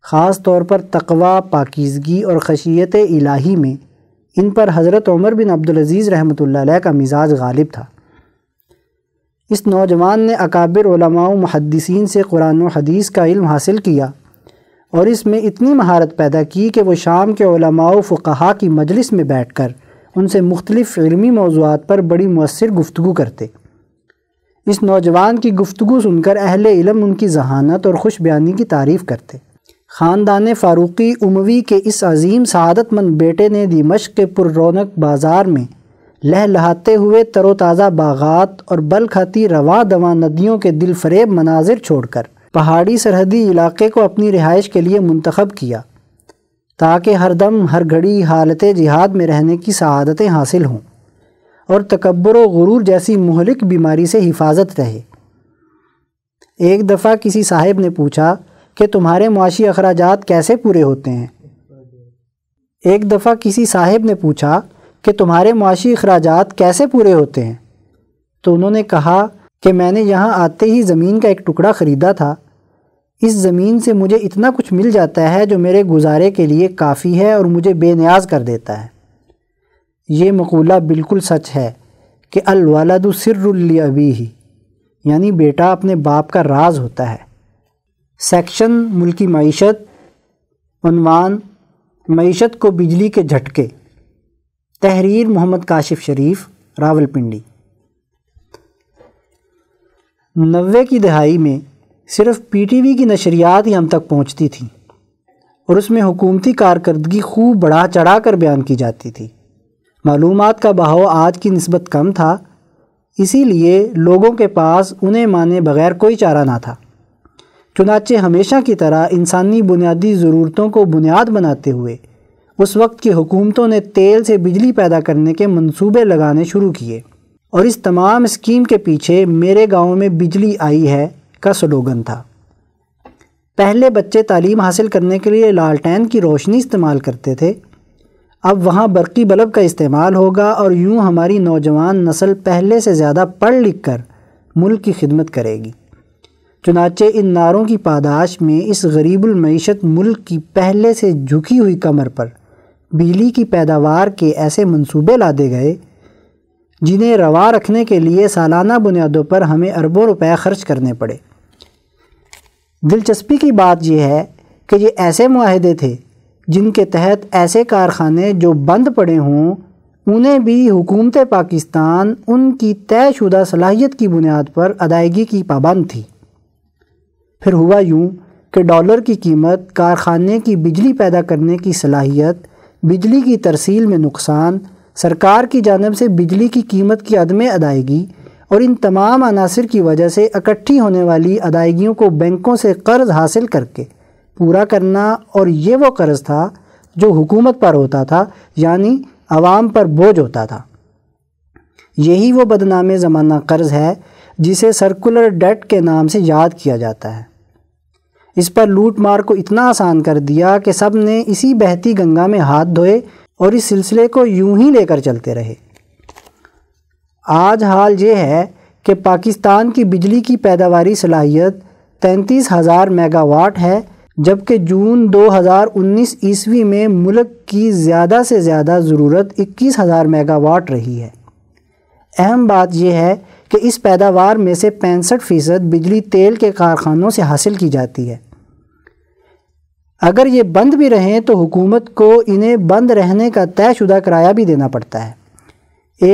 ख़ास तौर पर तकवा पाकिजगी और खशियत इलाही में इन पर हज़रत उमर बिन अब्दुलज़ीज़ रहमत का मिजाज गालिब था इस नौजवान ने अकाबिर महदसिन से कुरान हदीस का इल्म हासिल किया और इसमें इतनी महारत पैदा की कि वो शाम के फ़ुकहा की मजलिस में बैठ कर उनसे मुख्तलिफ़ मौजूद पर बड़ी मؤसर गुफ्तु करते इस नौजवान की गुफ्तु सुनकर अहल इलम उनकी जहानत और खुश बयानी की तारीफ़ करते ख़ानदान फ़ारूक़ी उमवी के इस अजीम शहादतमंद बेटे ने मश के रौनक बाज़ार में लहलहाते हुए तरोताज़ा बागात और बल खाती रवा दवा नदियों के दिल फरेब मनाजिर छोड़कर पहाड़ी सरहदी इलाके को अपनी रिहाइश के लिए मंतखब किया ताकि हर दम हर घड़ी हालत जिहाद में रहने की शहादतें हासिल हों और तकबर व गुरूर जैसी महलिक बीमारी से हिफाजत रहे एक दफ़ा किसी साहिब ने पूछा कि तुम्हारे मुआशी अखराज कैसे पूरे होते हैं एक दफ़ा किसी साहिब ने पूछा कि तुम्हारे मुआशी अखराज कैसे पूरे होते हैं तो उन्होंने कहा कि मैंने यहाँ आते ही ज़मीन का एक टुकड़ा ख़रीदा था इस ज़मीन से मुझे इतना कुछ मिल जाता है जो मेरे गुजारे के लिए काफ़ी है और मुझे बेनियाज कर देता है ये मकूला बिल्कुल सच है कि अलवालद अबी ही यानी बेटा अपने बाप का राज होता है सेक्शन मुल्की मीशत उनवान मीशत को बिजली के झटके तहरीर मोहम्मद काशिफ शरीफ रावलपिंडी नबे की दहाई में सिर्फ पीटीवी की नशरियात ही हम तक पहुंचती थी और उसमें हुकूमती कारकर्दगी खूब बढ़ा चढ़ा कर बयान की जाती थी मालूम का बहाव आज की नस्बत कम था इसीलिए लोगों के पास उन्हें माने बगैर कोई चारा ना था चुनाचे हमेशा की तरह इंसानी बुनियादी ज़रूरतों को बुनियाद बनाते हुए उस वक्त की हुकूमतों ने तेल से बिजली पैदा करने के मंसूबे लगाने शुरू किए और इस तमाम स्कीम के पीछे मेरे गांव में बिजली आई है का स्लोगन था पहले बच्चे तालीम हासिल करने के लिए लालटेन की रोशनी इस्तेमाल करते थे अब वहाँ बरकी बल्ब का इस्तेमाल होगा और यूँ हमारी नौजवान नस्ल पहले से ज़्यादा पढ़ लिख कर मुल्क की खिदमत करेगी चुनाचे इन नारों की पादाश में इस गरीबुलमीशत मुल्क की पहले से झुकी हुई कमर पर बिजली की पैदावार के ऐसे मंसूबे लादे गए जिन्हें रवा रखने के लिए सालाना बुनियादों पर हमें अरबों रुपए खर्च करने पड़े दिलचस्पी की बात यह है कि ये ऐसे माहदे थे जिनके तहत ऐसे कारखाने जो बंद पड़े हों उन्हें भी हुकूमत पाकिस्तान उनकी तयशुदा सलाहियत की बुनियाद पर अदायगी की पाबंद थी फिर हुआ यूं कि डॉलर की कीमत कारखाने की बिजली पैदा करने की सलाहियत बिजली की तरसील में नुकसान सरकार की जानब से बिजली की कीमत की अदम अदायगी और इन तमाम अनासर की वजह से इकट्ठी होने वाली अदायगियों को बैंकों से कर्ज़ हासिल करके पूरा करना और ये वो कर्ज़ था जो हुकूमत पर होता था यानी आवाम पर बोझ होता था यही वो बदनाम ज़माना कर्ज़ है जिसे सर्कुलर डेट के नाम से याद किया जाता है इस पर लूट मार को इतना आसान कर दिया कि सब ने इसी बहती गंगा में हाथ धोए और इस सिलसिले को यूं ही लेकर चलते रहे आज हाल ये है कि पाकिस्तान की बिजली की पैदावारी सलाहियत तैंतीस हज़ार मेगावाट है जबकि जून 2019 ईस्वी में मुल्क की ज़्यादा से ज़्यादा ज़रूरत इक्कीस हज़ार मेगावाट रही है अहम बात यह है कि इस पैदावार में से पैंसठ फ़ीसद बिजली तेल के कारखानों से हासिल की जाती है अगर ये बंद भी रहें तो हुकूमत को इन्हें बंद रहने का तयशुदा किराया भी देना पड़ता है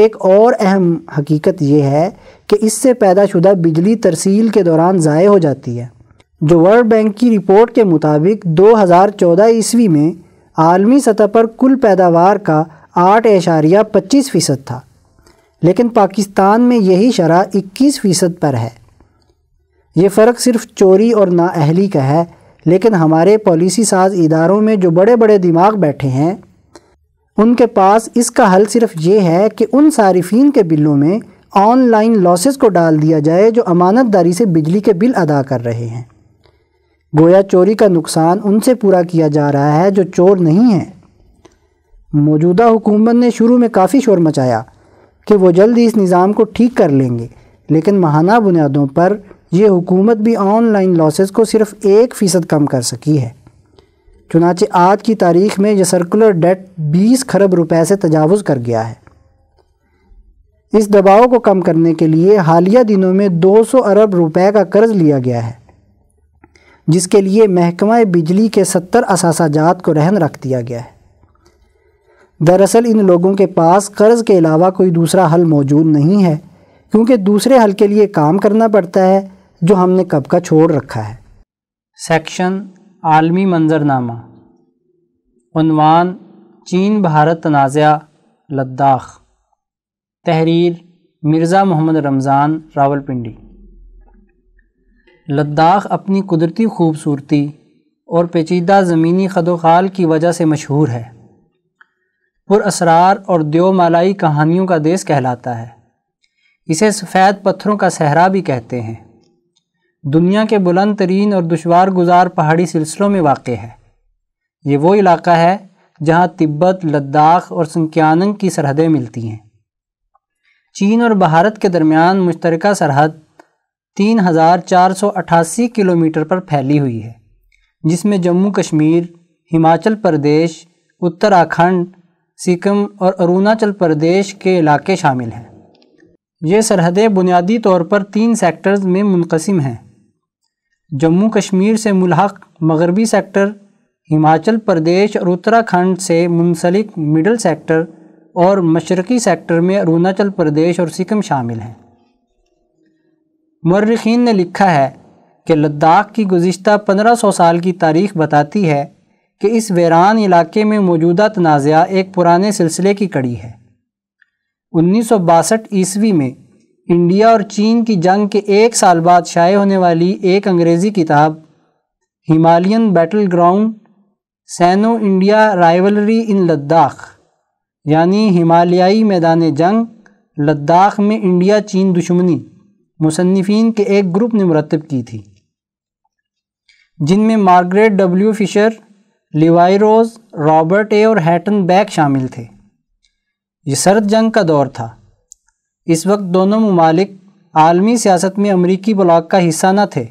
एक और अहम हकीकत यह है कि इससे पैदाशुदा बिजली तरसील के दौरान ज़ाय हो जाती है जो वर्ल्ड बैंक की रिपोर्ट के मुताबिक 2014 ईस्वी में आलमी सतह पर कुल पैदावार का आठ एशारिया पच्चीस फ़ीसद था लेकिन पाकिस्तान में यही शरह इक्कीस फ़ीसद पर है ये फ़र्क सिर्फ चोरी और नााहली का है लेकिन हमारे पॉलिसी साज इदारों में जो बड़े बड़े दिमाग बैठे हैं उनके पास इसका हल सिर्फ ये है कि उन सार्फिन के बिलों में ऑनलाइन लॉसेस को डाल दिया जाए जो अमानतदारी से बिजली के बिल अदा कर रहे हैं गोया चोरी का नुकसान उनसे पूरा किया जा रहा है जो चोर नहीं है मौजूदा हुकूमत ने शुरू में काफ़ी शोर मचाया कि वो जल्द इस निज़ाम को ठीक कर लेंगे लेकिन महाना बुनियादों पर यह हुकूमत भी ऑनलाइन लॉसेस को सिर्फ एक फ़ीसद कम कर सकी है चुनाचे आज की तारीख में यह सर्कुलर डेट 20 खरब रुपए से तजावज़ कर गया है इस दबाव को कम करने के लिए हालिया दिनों में 200 अरब रुपए का कर्ज़ लिया गया है जिसके लिए महकमा बिजली के सत्तर असासाजात को रहन रख दिया गया है दरअसल इन लोगों के पास कर्ज़ के अलावा कोई दूसरा हल मौजूद नहीं है क्योंकि दूसरे हल के लिए काम करना पड़ता है जो हमने कब का छोड़ रखा है सेक्शन आलमी मंजरनामा चीन भारत तनाज़ा लद्दाख तहरीर मिर्ज़ा मोहम्मद रमज़ान रावलपिंडी लद्दाख अपनी कुदरती खूबसूरती और पेचीदा ज़मीनी खदोखाल की वजह से मशहूर है पुरसरार और देवमालाई कहानियों का देश कहलाता है इसे सफ़ेद पत्थरों का सहरा भी कहते हैं दुनिया के बुलंद तरीन और दुशवार गुजार पहाड़ी सिलसिलों में वाक़ है ये वो इलाका है जहाँ तिब्बत लद्दाख और संकियानंग की सरहदें मिलती हैं चीन और भारत के दरमियान मुश्तरक सरहद 3488 किलोमीटर पर फैली हुई है जिसमें जम्मू कश्मीर हिमाचल प्रदेश उत्तराखंड सिक्किम और अरुणाचल प्रदेश के इलाके शामिल हैं ये सरहदें बुनियादी तौर पर तीन सेक्टर्स में मुनकसम हैं जम्मू कश्मीर से मुलहक मगरबी सेक्टर हिमाचल प्रदेश और उत्तराखंड से मुंसलिक मिडल सेक्टर और मशरकी सेक्टर में अरुणाचल प्रदेश और सिक्किम शामिल हैं मर्रखीन ने लिखा है कि लद्दाख की गुज्त 1500 साल की तारीख बताती है कि इस वीरान इलाके में मौजूदा तनाज़ एक पुराने सिलसिले की कड़ी है उन्नीस सौ बासठ ईस्वी में इंडिया और चीन की जंग के एक साल बाद शाये होने वाली एक अंग्रेज़ी किताब Himalayan battleground Sino India rivalry in Ladakh यानी हिमालयाई मैदान जंग लद्दाख में इंडिया चीन दुश्मनी मुसनफिन के एक ग्रुप ने मरतब की थी जिनमें Margaret W Fisher Leo E Rose Robert A और हैटन बैग शामिल थे ये सर्द जंग का दौर था इस वक्त दोनों ममालिक आलमी सियासत में अमरीकी ब्लॉक का हिस्सा न थे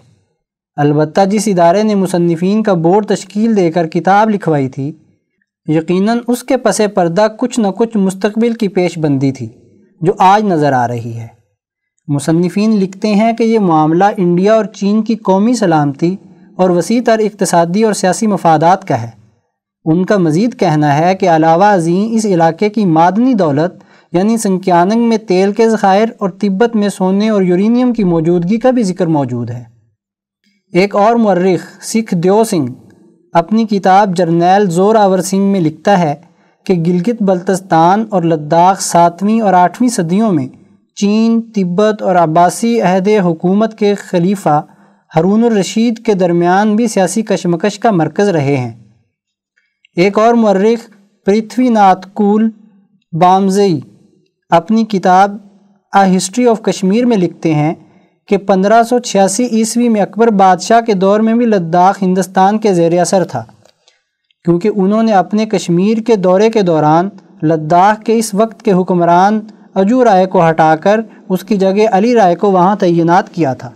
अलबत् जिस इदारे ने मुसनफिन का बोर्ड तश्कील देकर किताब लिखवाई थी यकीनन उसके पस पर्दा कुछ न कुछ मुस्तबिल की पेशबंदी थी जो आज नज़र आ रही है मुसनफिन लिखते हैं कि यह मामला इंडिया और चीन की कौमी सलामती और वसी तर इकतदी और सियासी मफादात का है उनका मज़ीद कहना है कि अलावा अजी इस इलाके की मादनी दौलत यानी संख्यानंग में तेल के ज़ायर और तिब्बत में सोने और यूरिनीम की मौजूदगी का भी जिक्र मौजूद है एक और मर्रख सिख दियो सिंह अपनी किताब जर्नैल जोरावर सिंह में लिखता है कि गिलगित बल्तस्तान और लद्दाख सातवीं और आठवीं सदियों में चीन तिब्बत और अब्बासी अहद हुकूमत के खलीफा हरून रशीद के दरमियान भी सियासी कशमकश का मरकज़ रहे हैं एक और मर्रख पृथ्वीनाथ कूल बामजई अपनी किताब आ हिस्ट्री ऑफ कश्मीर में लिखते हैं कि 1586 ईस्वी में अकबर बादशाह के दौर में भी लद्दाख हिंदुस्तान के जेर असर था क्योंकि उन्होंने अपने कश्मीर के दौरे के दौरान लद्दाख के इस वक्त के हुक्मरान अजू राय को हटाकर उसकी जगह अली राय को वहाँ तैनात किया था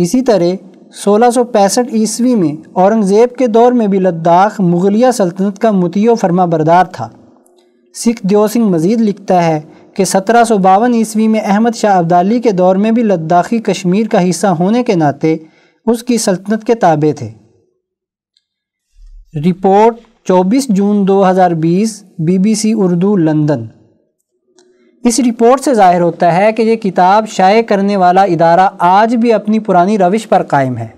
इसी तरह सोलह ईस्वी में औरंगज़ेब के दौर में भी लद्दाख मुगलिया सल्तनत का मतियो फरमा बरदार था सिख दियो सिंह मजीद लिखता है कि सत्रह सौ बावन ईस्वी में अहमद शाह अब्दाली के दौर में भी लद्दाखी कश्मीर का हिस्सा होने के नाते उसकी सल्तनत के ताबे थे रिपोर्ट 24 जून 2020 बीबीसी उर्दू लंदन इस रिपोर्ट से जाहिर होता है कि ये किताब शाये करने वाला इदारा आज भी अपनी पुरानी रविश पर कायम है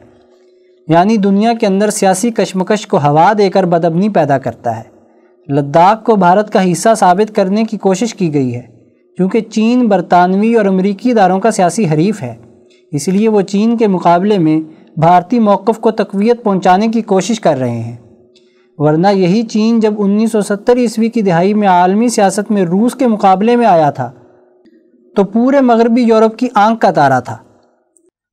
यानी दुनिया के अंदर सियासी कशमकश को हवा देकर बदबनी पैदा करता है लद्दाख को भारत का हिस्सा साबित करने की कोशिश की गई है क्योंकि चीन बरतानवी और अमरीकी इदारों का सियासी हरीफ है इसलिए वो चीन के मुकाबले में भारतीय मौक़ को तकवीत पहुँचाने की कोशिश कर रहे हैं वरना यही चीन जब 1970 ईस्वी की दिहाई में आलमी सियासत में रूस के मुकाबले में आया था तो पूरे मगरबी यूरोप की आंख का तारा था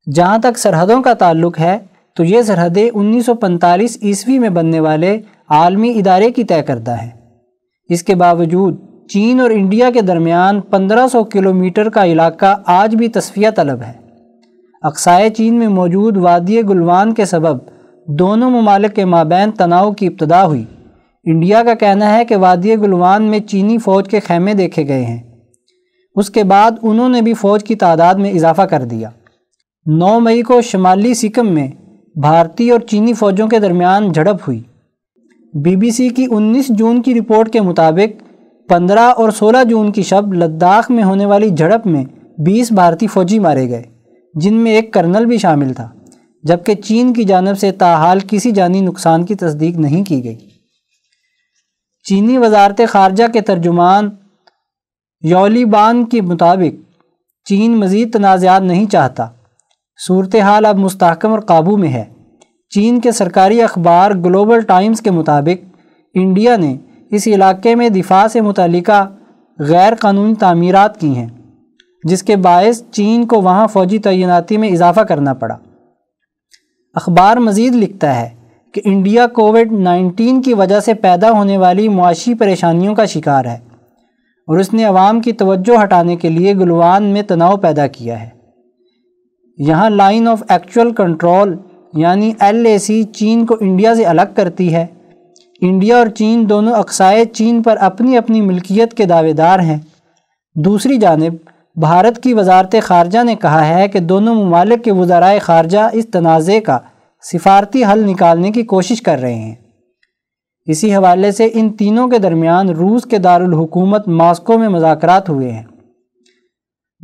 जहाँ तक सरहदों का ताल्लुक है तो ये सरहदें 1945 ईस्वी में बनने वाले आलमी इदारे की तय करता है इसके बावजूद चीन और इंडिया के दरमियान 1500 किलोमीटर का इलाका आज भी तस्फिया तलब है अक्साए चीन में मौजूद वादिय गुलवान के सबब दोनों ममालिक के माबैन तनाव की इब्तदा हुई इंडिया का कहना है कि वादी गुलवान में चीनी फ़ौज के खेमे देखे गए हैं उसके बाद उन्होंने भी फ़ौज की तादाद में इजाफा कर दिया नौ मई को शुमाली सिकम में भारतीय और चीनी फ़ौजों के दरमियान झड़प हुई बीबीसी की 19 जून की रिपोर्ट के मुताबिक 15 और 16 जून की शब लद्दाख में होने वाली झड़प में 20 भारतीय फ़ौजी मारे गए जिनमें एक कर्नल भी शामिल था जबकि चीन की जानब से ताहाल किसी जानी नुकसान की तस्दीक नहीं की गई चीनी वजारत खारजा के तर्जुमान यौलीबान के मुताबिक चीन मज़ीद तनाज़ात नहीं चाहता सूरत हाल अब मुस्तकम और काबू में है चीन के सरकारी अखबार ग्लोबल टाइम्स के मुताबिक इंडिया ने इस इलाके में दिफा से मुतल गैर कानूनी तमीरत की हैं जिसके बायस चीन को वहाँ फ़ौजी तैनाती में इजाफ़ा करना पड़ा अखबार मजीद लिखता है कि इंडिया कोविड 19 की वजह से पैदा होने वाली मुआशी परेशानियों का शिकार है और उसने आवाम की तवज्जो हटाने के लिए गुलवान में तनाव पैदा किया है यहाँ लाइन ऑफ एक्चुअल कंट्रोल यानी एल चीन को इंडिया से अलग करती है इंडिया और चीन दोनों अकसाए चीन पर अपनी अपनी मिल्कियत के दावेदार हैं दूसरी जानब भारत की वजारत खारजा ने कहा है कि दोनों ममालिक के वजारा खारजा इस तनाज़े का सिफारती हल निकालने की कोशिश कर रहे हैं इसी हवाले से इन तीनों के दरमियान रूस के दारकूमत मास्को में मजाक हुए हैं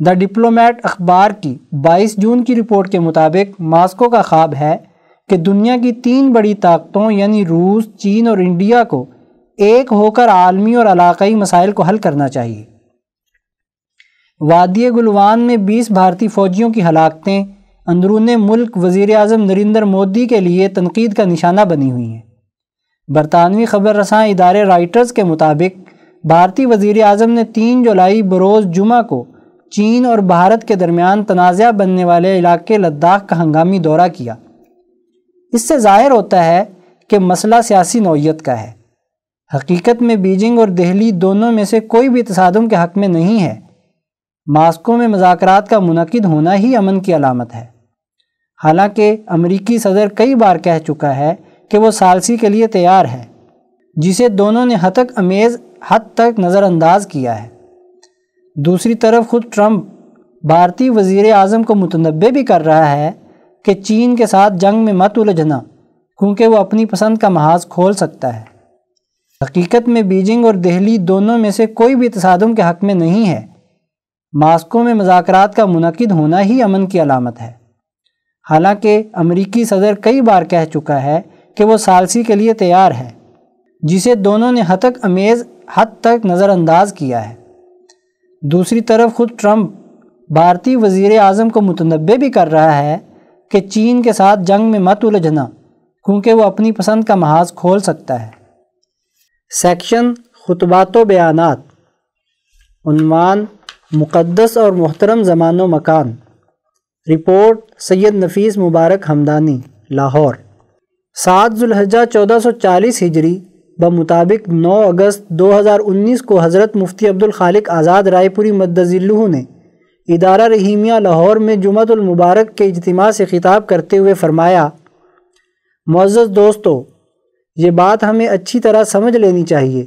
द डिप्लोमेट अखबार की बाईस जून की रिपोर्ट के मुताबिक मास्को का ख्वाब है कि दुनिया की तीन बड़ी ताकतों यानी रूस चीन और इंडिया को एक होकर आलमी और इलाकई मसाइल को हल करना चाहिए वादी गुलवान में बीस भारतीय फौजियों की हलाकतें अंदरून मुल्क वजीर अजम नरेंद्र मोदी के लिए तनकीद का निशाना बनी हुई हैं बरतानवी खबर रसा इदारे राइटर्स के मुताबिक भारतीय वजीर अजम ने तीन जुलाई बरोज़ जुमा को चीन और भारत के दरमियान तनाज़ा बनने वाले इलाके लद्दाख का हंगामी दौरा किया इससे ज़ाहिर होता है कि मसला सियासी नौीयत का है हकीकत में बीजिंग और दिल्ली दोनों में से कोई भी तसादम के हक़ में नहीं है मास्को में मजाक का मुनद होना ही अमन की अलामत है हालांकि अमरीकी सदर कई बार कह चुका है कि वो सालसी के लिए तैयार है जिसे दोनों ने हतक अमेज हद तक नज़रअंदाज किया है दूसरी तरफ खुद ट्रंप भारतीय वजीर अजम को मुतनबे भी कर रहा है कि चीन के साथ जंग में मत उलझना क्योंकि वो अपनी पसंद का महाज खोल सकता है हकीकत में बीजिंग और दिल्ली दोनों में से कोई भी तसादम के हक़ में नहीं है मास्को में मजाक का मुनद होना ही अमन की अलामत है हालांकि अमरीकी सदर कई बार कह चुका है कि वो सालसी के लिए तैयार है जिसे दोनों ने हतक अमेज हद तक नज़रअंदाज किया है दूसरी तरफ खुद ट्रंप भारतीय वजीर अजम को मुतनबे भी कर रहा है कि चीन के साथ जंग में मत उलझना क्योंकि वो अपनी पसंद का महाज खोल सकता है सेक्शन खुतबात बयान उनवान मुक़दस और मोहतरम जमानो मकान रिपोर्ट सैयद नफीस मुबारक हमदानी लाहौर सात सौ 1440 हिजरी ब मुताबिक 9 अगस्त 2019 को हज़रत मुफ्ती अब्दुल खालिक आज़ाद रायपुरी मद्दजिल्लू ने इदारा रहीमिया लाहौर में मुबारक के इजतम से ख़िताब करते हुए फ़रमाया मोज़ दोस्तों ये बात हमें अच्छी तरह समझ लेनी चाहिए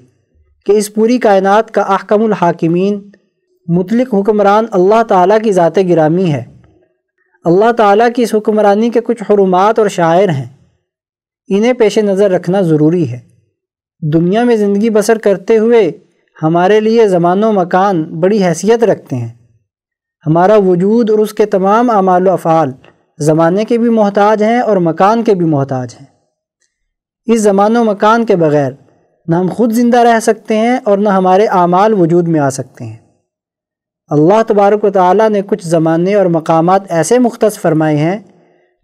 कि इस पूरी कायनात का अहकमुल हाकिमीन मुतलिक हुक्मरान अल्लाह ताला की ज़ात गिरामी है अल्लाह ताला की इस हुक्मरानी के कुछ हरुमात और शायर हैं इन्हें पेश नज़र रखना ज़रूरी है दुनिया में ज़िंदगी बसर करते हुए हमारे लिए ज़मान मकान बड़ी हैसियत रखते हैं हमारा वजूद और उसके तमाम अमाल अफ़ाल ज़माने के भी मोहताज हैं और मकान के भी मोहताज हैं इस ज़मान मकान के बग़ैर ना हम खुद ज़िंदा रह सकते हैं और ना हमारे आमाल वजूद में आ सकते हैं अल्लाह तबारक ताली ने कुछ ज़माने और मकाम ऐसे मुख्त फ़रमाए हैं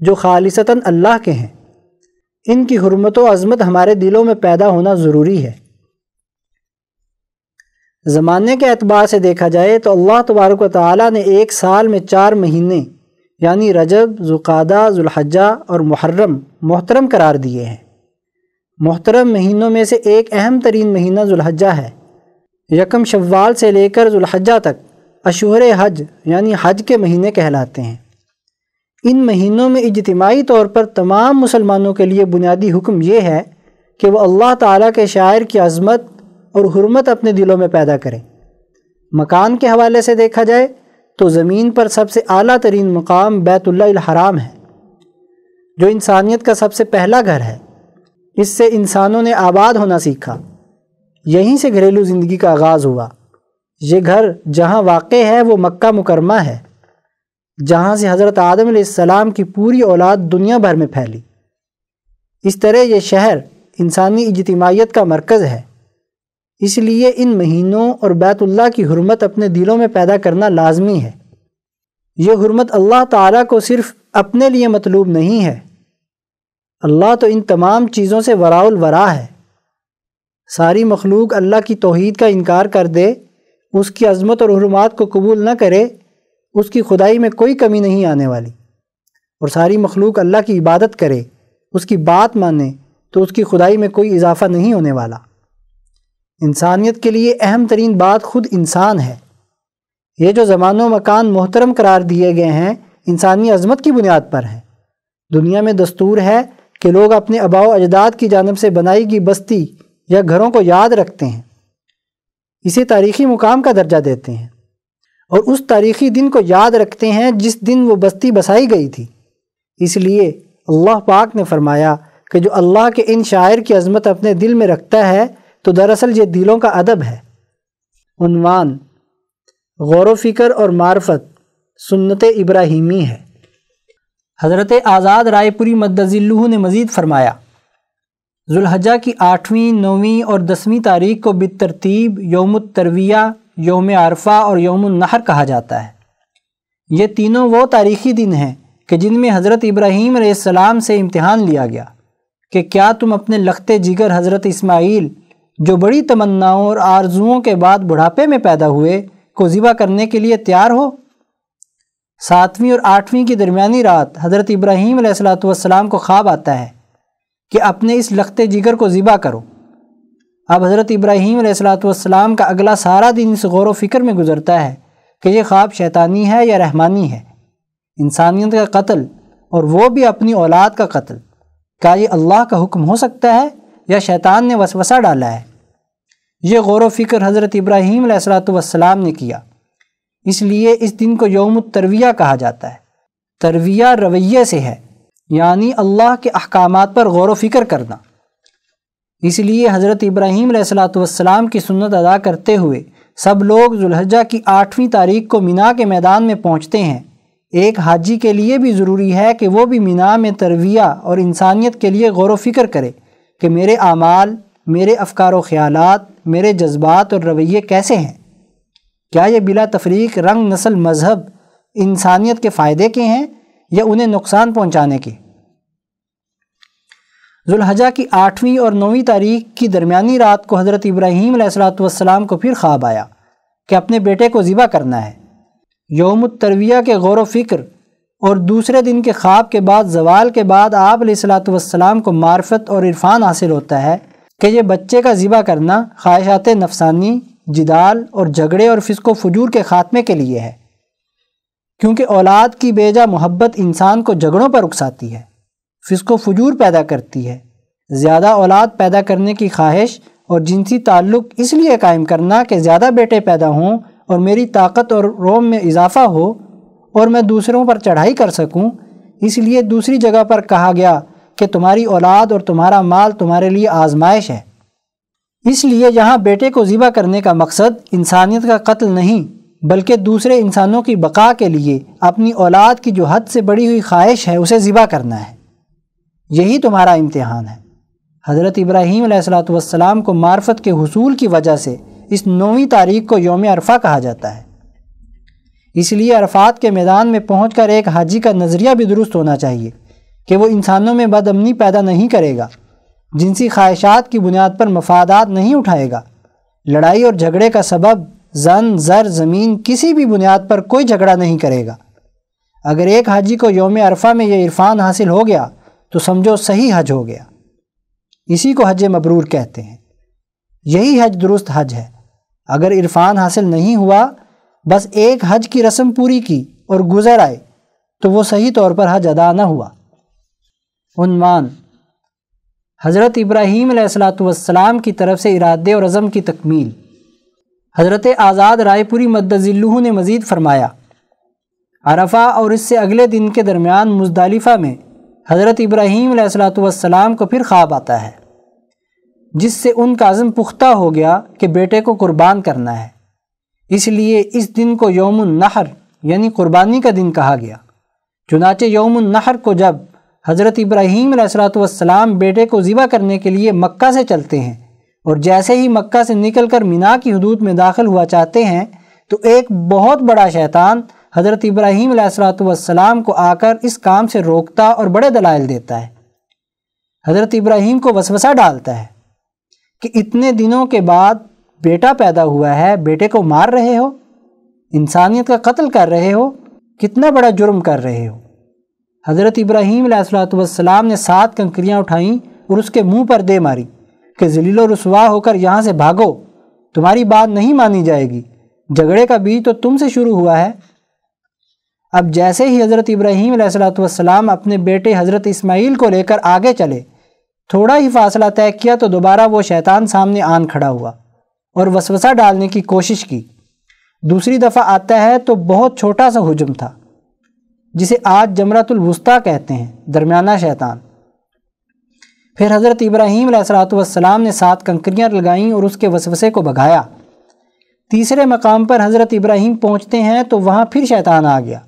जो खालिता अल्लाह के हैं इनकी हरमत अज़मत हमारे दिलों में पैदा होना ज़रूरी है ज़माने के अतबार से देखा जाए तो अल्लाह तबारक ताली ने एक साल में चार महीने यानी रजब ज़ुकादा जुल्हजा और मुहर्रम मोहतरम करार दिए हैं मोहतरम महीनों में से एक अहम तरीन महीना जुल्हजा है यकम शव्वाल से लेकर जुल्हजा तक अशहर हज यानी हज के महीने कहलाते हैं इन महीनों में इजतमाही तौर पर तमाम मुसलमानों के लिए बुनियादी हुक्म यह है कि वह अल्लाह ताली के शायर की अज़मत और हरमत अपने दिलों में पैदा करें मकान के हवाले से देखा जाए तो ज़मीन पर सबसे अली तरीन मकाम बैतुल्लाहराम है जो इंसानियत का सबसे पहला घर है इससे इंसानों ने आबाद होना सीखा यहीं से घरेलू ज़िंदगी का आगाज़ हुआ ये घर जहाँ वाक़ है वो मक्का मुकरमा है जहाँ से हज़रत आदम सलाम की पूरी औलाद दुनिया भर में फैली इस तरह ये शहर इंसानी इजतमाहीत का मरकज़ है इसलिए इन महीनों और बैतुल्ला की हरमत अपने दिलों में पैदा करना लाजमी है ये हरमत अल्लाह ताला को सिर्फ अपने लिए मतलूब नहीं है अल्लाह तो इन तमाम चीज़ों से वराउल वरा है सारी मखलूक अल्लाह की तोहद का इनकार कर दे उसकी अजमत और हरमात को कबूल न करे उसकी खुदाई में कोई कमी नहीं आने वाली और सारी मखलूक अल्लाह की इबादत करे उसकी बात माने तो उसकी खुदाई में कोई इजाफा नहीं होने वाला इंसानियत के लिए अहम तरीन बात खुद इंसान है ये जो ज़मानो मकान मोहतरम करार दिए गए हैं इंसानी अजमत की बुनियाद पर है दुनिया में दस्तूर है कि लोग अपने अबाव अजदाद की जानब से बनाई गई बस्ती या घरों को याद रखते हैं इसे तारीखी मुकाम का दर्जा देते हैं और उस तारीखी दिन को याद रखते हैं जिस दिन वो बस्ती बसाई गई थी इसलिए अल्लाह पाक ने फरमाया कि जो अल्लाह के इन शायर की अजमत अपने दिल में रखता है तो दरअसल ये दिलों का अदब है उनवान गौर फिक्र और मार्फत सुन्नत इब्राहिमी है हज़रत आज़ाद रायपुरी मद्दज़िल्लू ने मज़ीद फरमाया जुलहजा की आठवीं नौवीं और दसवीं तारीख को बतरतीब योम तरविया योम आरफा और योम नहर कहा जाता है ये तीनों वो तारीखी दिन हैं कि जिनमें हज़रत इब्राहीम सलाम से इम्तहान लिया गया कि क्या तुम अपने लखते जिगर हज़रत इस्माइल जो बड़ी तमन्नाओं और आरजुओं के बाद बुढ़ापे में पैदा हुए को ज़िबा करने के लिए तैयार हो सातवीं और आठवीं की दरमिया रात हज़रत इब्राहीम सलाम को ख्वाब आता है कि अपने इस लखते जिगर को ज़िबा करो अब हज़रत इब्राहीम सलाम का अगला सारा दिन इस गौर फिक्र में गुजरता है कि यह ख्वाब शैतानी है या रहमानी है इंसानियत का कत्ल और वो भी अपनी औलाद का कत्ल क्या ये अल्लाह का हुक्म हो सकता है या शैतान ने वसवसा डाला है ये गौर फिक्र हज़रत इब्राहीम सलाम ने किया इसलिए इस दिन को यौम तरविया कहा जाता है तरविया रवैये से है यानी अल्लाह के अहकाम पर गौर वफ़िक्र करना इसलिए हज़रत इब्राहीम सलाम की सुन्नत अदा करते हुए सब लोग जुलहजा की आठवीं तारीख को मीना के मैदान में पहुँचते हैं एक हाजी के लिए भी ज़रूरी है कि वो भी मीना में तरविया और इंसानियत के लिए गौर फ़िक्र करे कि मेरे आमाल मेरे अफकार व ख़्याल मेरे जज्बात और रवैये कैसे हैं क्या ये बिला तफरीक रंग नस्ल मज़हब इंसानियत के फ़ायदे के हैं या उन्हें नुकसान पहुंचाने की जुल्हजा की आठवीं और नौवीं तारीख की दरमियानी रात को हज़रत इब्राहीम सलाम को फिर ख्वाब आया कि अपने बेटे को ज़िबा करना है योम तरविया के गौर फिक्र और दूसरे दिन के ख्वाब के बाद जवाल के बाद आप सलाम को मार्फत और इरफान हासिल होता है कि यह बच्चे का ज़िबा करना ख्वाहिशात नफसानी जिदाल और झगड़े और फिसको फजूर के ख़ात्मे के लिए है क्योंकि औलाद की बेजा मोहब्बत इंसान को झगड़ों पर उकसाती है फिसको फजूर पैदा करती है ज़्यादा औलाद पैदा करने की ख्वाहिश और जिनसी ताल्लुक़ इसलिए कायम करना कि ज़्यादा बेटे पैदा हों और मेरी ताकत और रोम में इजाफ़ा हो और मैं दूसरों पर चढ़ाई कर सकूं, इसलिए दूसरी जगह पर कहा गया कि तुम्हारी औलाद और तुम्हारा माल तुम्हारे लिए आजमाइश है इसलिए यहाँ बेटे को ज़िबा करने का मकसद इंसानियत का कत्ल नहीं बल्कि दूसरे इंसानों की बका के लिए अपनी औलाद की जो हद से बड़ी हुई ख्वाहिश है उसे ज़िबा करना है यही तुम्हारा इम्तहान है हज़रत इब्राहीम सलाम को मार्फत के हसूल की वजह से इस नौवीं तारीख को योम अरफा कहा जाता है इसलिए अरफात के मैदान में पहुँच कर एक हाजी का नज़रिया भी दुरुस्त होना चाहिए कि वो इंसानों में बदअमनी पैदा नहीं करेगा जिनसी ख्वाहिशात की बुनियाद पर मफादात नहीं उठाएगा लड़ाई और झगड़े का सबब जन ज़र ज़मीन किसी भी बुनियाद पर कोई झगड़ा नहीं करेगा अगर एक हाजी को योम अरफा में यह इरफान हासिल हो गया तो समझो सही हज हो गया इसी को हज मबरूर कहते हैं यही हज दुरुस्त हज है अगर इरफान हासिल नहीं हुआ बस एक हज की रस्म पूरी की और गुज़र आए तो वो सही तौर पर हज अदा न हुआ उन्मान हज़रत इब्राहीम सलाम की तरफ से इरादे और अज़म की तकमील हज़रत आज़ाद रायपुरी मद्दजिल्लू ने मज़ीद फरमाया अरफा और इससे अगले दिन के दरमियान मुजदालिफ़ा में हज़रत इब्राहीम सलाम को फिर ख्वाब आता है जिससे उनका अज़म पुख्ता हो गया कि बेटे को कुर्बान करना है इसलिए इस दिन को यौम नहर यानी कुर्बानी का दिन कहा गया चुनाचे यौम नहर को जब हज़रत इब्राहीम सलाम बेटे को ज़िबा करने के लिए मक्का से चलते हैं और जैसे ही मक्का से निकलकर मीना की हदूद में दाखिल हुआ चाहते हैं तो एक बहुत बड़ा शैतान हज़रत इब्राहिम सलाम को आकर इस काम से रोकता और बड़े दलाइल देता है हज़रत इब्राहीम को वसवसा डालता है कि इतने दिनों के बाद बेटा पैदा हुआ है बेटे को मार रहे हो इंसानियत का कत्ल कर रहे हो कितना बड़ा जुर्म कर रहे हो हज़रत इब्राहीम सलाम ने सात कंकरियाँ उठाईं और उसके मुंह पर दे मारी कि जलीलो रसवा होकर यहाँ से भागो तुम्हारी बात नहीं मानी जाएगी झगड़े का बीज तो तुमसे शुरू हुआ है अब जैसे ही हज़रत इब्राहिम सलाम अपने बेटे हज़रत इस्माइल को लेकर आगे चले थोड़ा ही फासला तय किया तो दोबारा वो शैतान सामने आन खड़ा हुआ और वसवसा डालने की कोशिश की दूसरी दफ़ा आता है तो बहुत छोटा सा हजम था जिसे आज जमरतुलवस्ता कहते हैं दरमियाना शैतान फिर हज़रत इब्राहीम सलाम ने सात कंकरियाँ लगाईं और उसके वसवसे को भगाया तीसरे मकाम पर हज़रत इब्राहीम पहुँचते हैं तो वहाँ फिर शैतान आ गया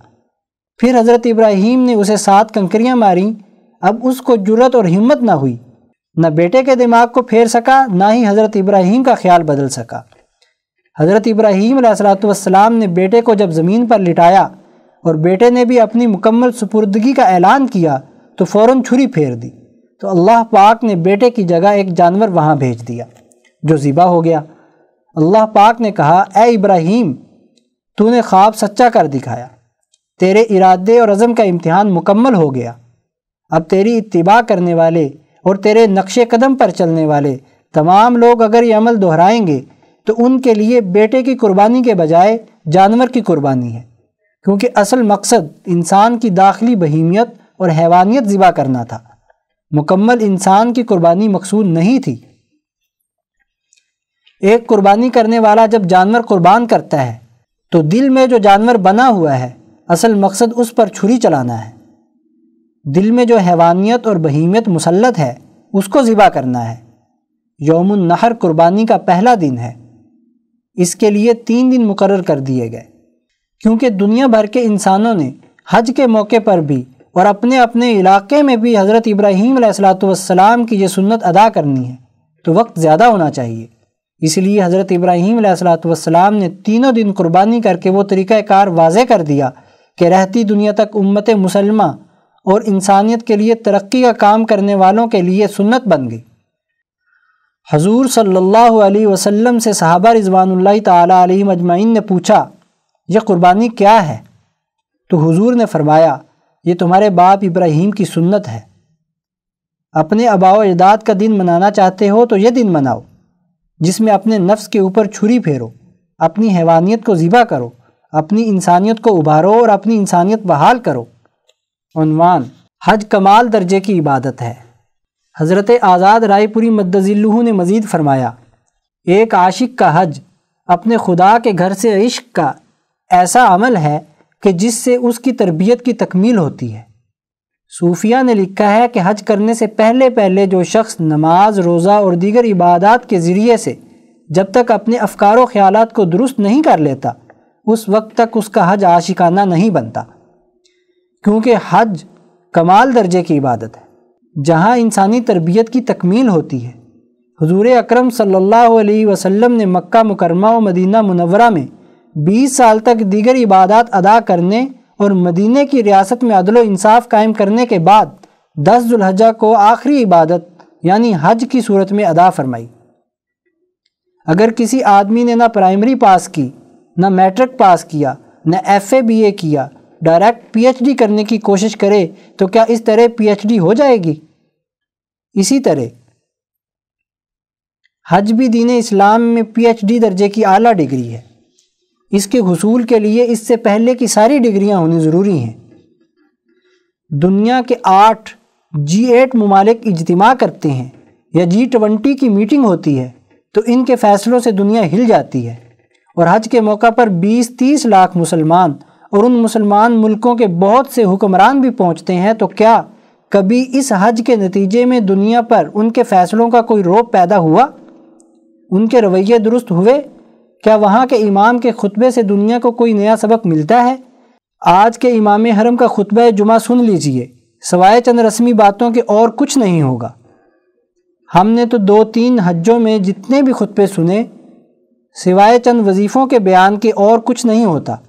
फिर हज़रत इब्राहीम ने उसे सात कंकरियाँ मारी अब उसको जुरत और हिम्मत ना हुई न बेटे के दिमाग को फेर सका ना ही हज़रत इब्राहीम का ख्याल बदल सका हज़रत इब्राहीम सलाम ने बेटे को जब ज़मीन पर लिटाया और बेटे ने भी अपनी मुकम्मल सुपुर्दगी का ऐलान किया तो फ़ौर छुरी फेर दी तो अल्लाह पाक ने बेटे की जगह एक जानवर वहाँ भेज दिया जो ज़िबा हो गया अल्लाह पाक ने कहा ए इब्राहिम तूने ख्वाब सच्चा कर दिखाया तेरे इरादे और अज़म का इम्तहान मुकम्मल हो गया अब तेरी इत्तिबा करने वाले और तेरे नक्शे कदम पर चलने वाले तमाम लोग अगर ये अमल दोहराएंगे तो उनके लिए बेटे की कुर्बानी के बजाय जानवर की कुर्बानी है क्योंकि असल मकसद इंसान की दाखिली बहीमियत और हैवानियत ज़िबा करना था मुकम्मल इंसान की कुर्बानी मकसूद नहीं थी एक कुर्बानी करने वाला जब जानवर कुर्बान करता है तो दिल में जो जानवर बना हुआ है असल मकसद उस पर छुरी चलाना है दिल में जो हैवानियत और बहीमियत मुसलत है उसको ज़िबा करना है यौमुन नहर कुर्बानी का पहला दिन है इसके लिए तीन दिन मुकर कर दिए गए क्योंकि दुनिया भर के इंसानों ने हज के मौके पर भी और अपने अपने इलाके में भी हज़रत इब्राहीम सलाम की ये सुन्नत अदा करनी है तो वक्त ज़्यादा होना चाहिए इसलिए हज़रत इब्राहीम सलाम ने तीनों दिन कुर्बानी करके वो तरीक़ाकार वाज कर दिया कि रहती दुनिया तक उम्मत मुसलमा और इंसानियत के लिए तरक्की का काम करने वालों के लिए सुन्नत बन गई हजूर सल्ला वसम से सहाबा रिजवानुल्लाह ताला ने पूछा यह कुर्बानी क्या है तो हजूर ने फरमाया ये तुम्हारे बाप इब्राहिम की सुन्नत है अपने अबाव अजदाद का दिन मनाना चाहते हो तो ये दिन मनाओ जिसमें अपने नफ्स के ऊपर छुरी फेरो अपनी हैवानियत को ज़िबा करो अपनी इंसानियत को उभारो और अपनी इंसानियत बहाल करो अनवान हज कमाल दर्जे की इबादत है हज़रत आज़ाद रायपुरी मद्दज़िल्लू ने मज़ीद फरमाया एक आशिक का हज अपने खुदा के घर से इश्क का ऐसा अमल है कि जिससे उसकी तरबियत की तकमील होती है सूफिया ने लिखा है कि हज करने से पहले पहले जो शख्स नमाज रोज़ा और दीगर इबादत के ज़रिए से जब तक अपने अफकार ख्याल को दुरुस्त नहीं कर लेता उस वक्त तक उसका हज आशिकाना नहीं बनता क्योंकि हज कमाल दर्जे की इबादत है जहाँ इंसानी तरबियत की तकमील होती है हजूर अक्रम सल्लल्लाहु अलैहि वसल्लम ने मक्का मुकरमा व मदीना मुनवरा में बीस साल तक दीगर इबादत अदा करने और मदीने की रियासत में अदल इंसाफ कायम करने के बाद दस जुल्हजा को आखिरी इबादत यानी हज की सूरत में अदा फरमाई अगर किसी आदमी ने ना प्राइमरी पास की ना मैट्रिक पास किया न एफ ए बी ए किया डायरेक्ट पीएचडी करने की कोशिश करे तो क्या इस तरह पीएचडी हो जाएगी इसी तरह हज भी दीन इस्लाम में पीएचडी दर्जे की आला डिग्री है इसके हसूल के लिए इससे पहले की सारी डिग्रियां होनी ज़रूरी हैं दुनिया के आठ जी एट ममालिक इजतमा करते हैं या जी ट्वेंटी की मीटिंग होती है तो इनके फ़ैसलों से दुनिया हिल जाती है और हज के मौका पर 20-30 लाख मुसलमान और उन मुसलमान मुल्कों के बहुत से हुक्मरान भी पहुंचते हैं तो क्या कभी इस हज के नतीजे में दुनिया पर उनके फ़ैसलों का कोई रोप पैदा हुआ उनके रवैये दुरुस्त हुए क्या वहाँ के इमाम के खुतबे से दुनिया को कोई नया सबक मिलता है आज के इमाम हरम का खुतब जुमा सुन लीजिए सवाए चंद रस्मी बातों के और कुछ नहीं होगा हमने तो दो तीन हजों में जितने भी खुतबे सुने सिवाय चंद वजीफ़ों के बयान के और कुछ नहीं होता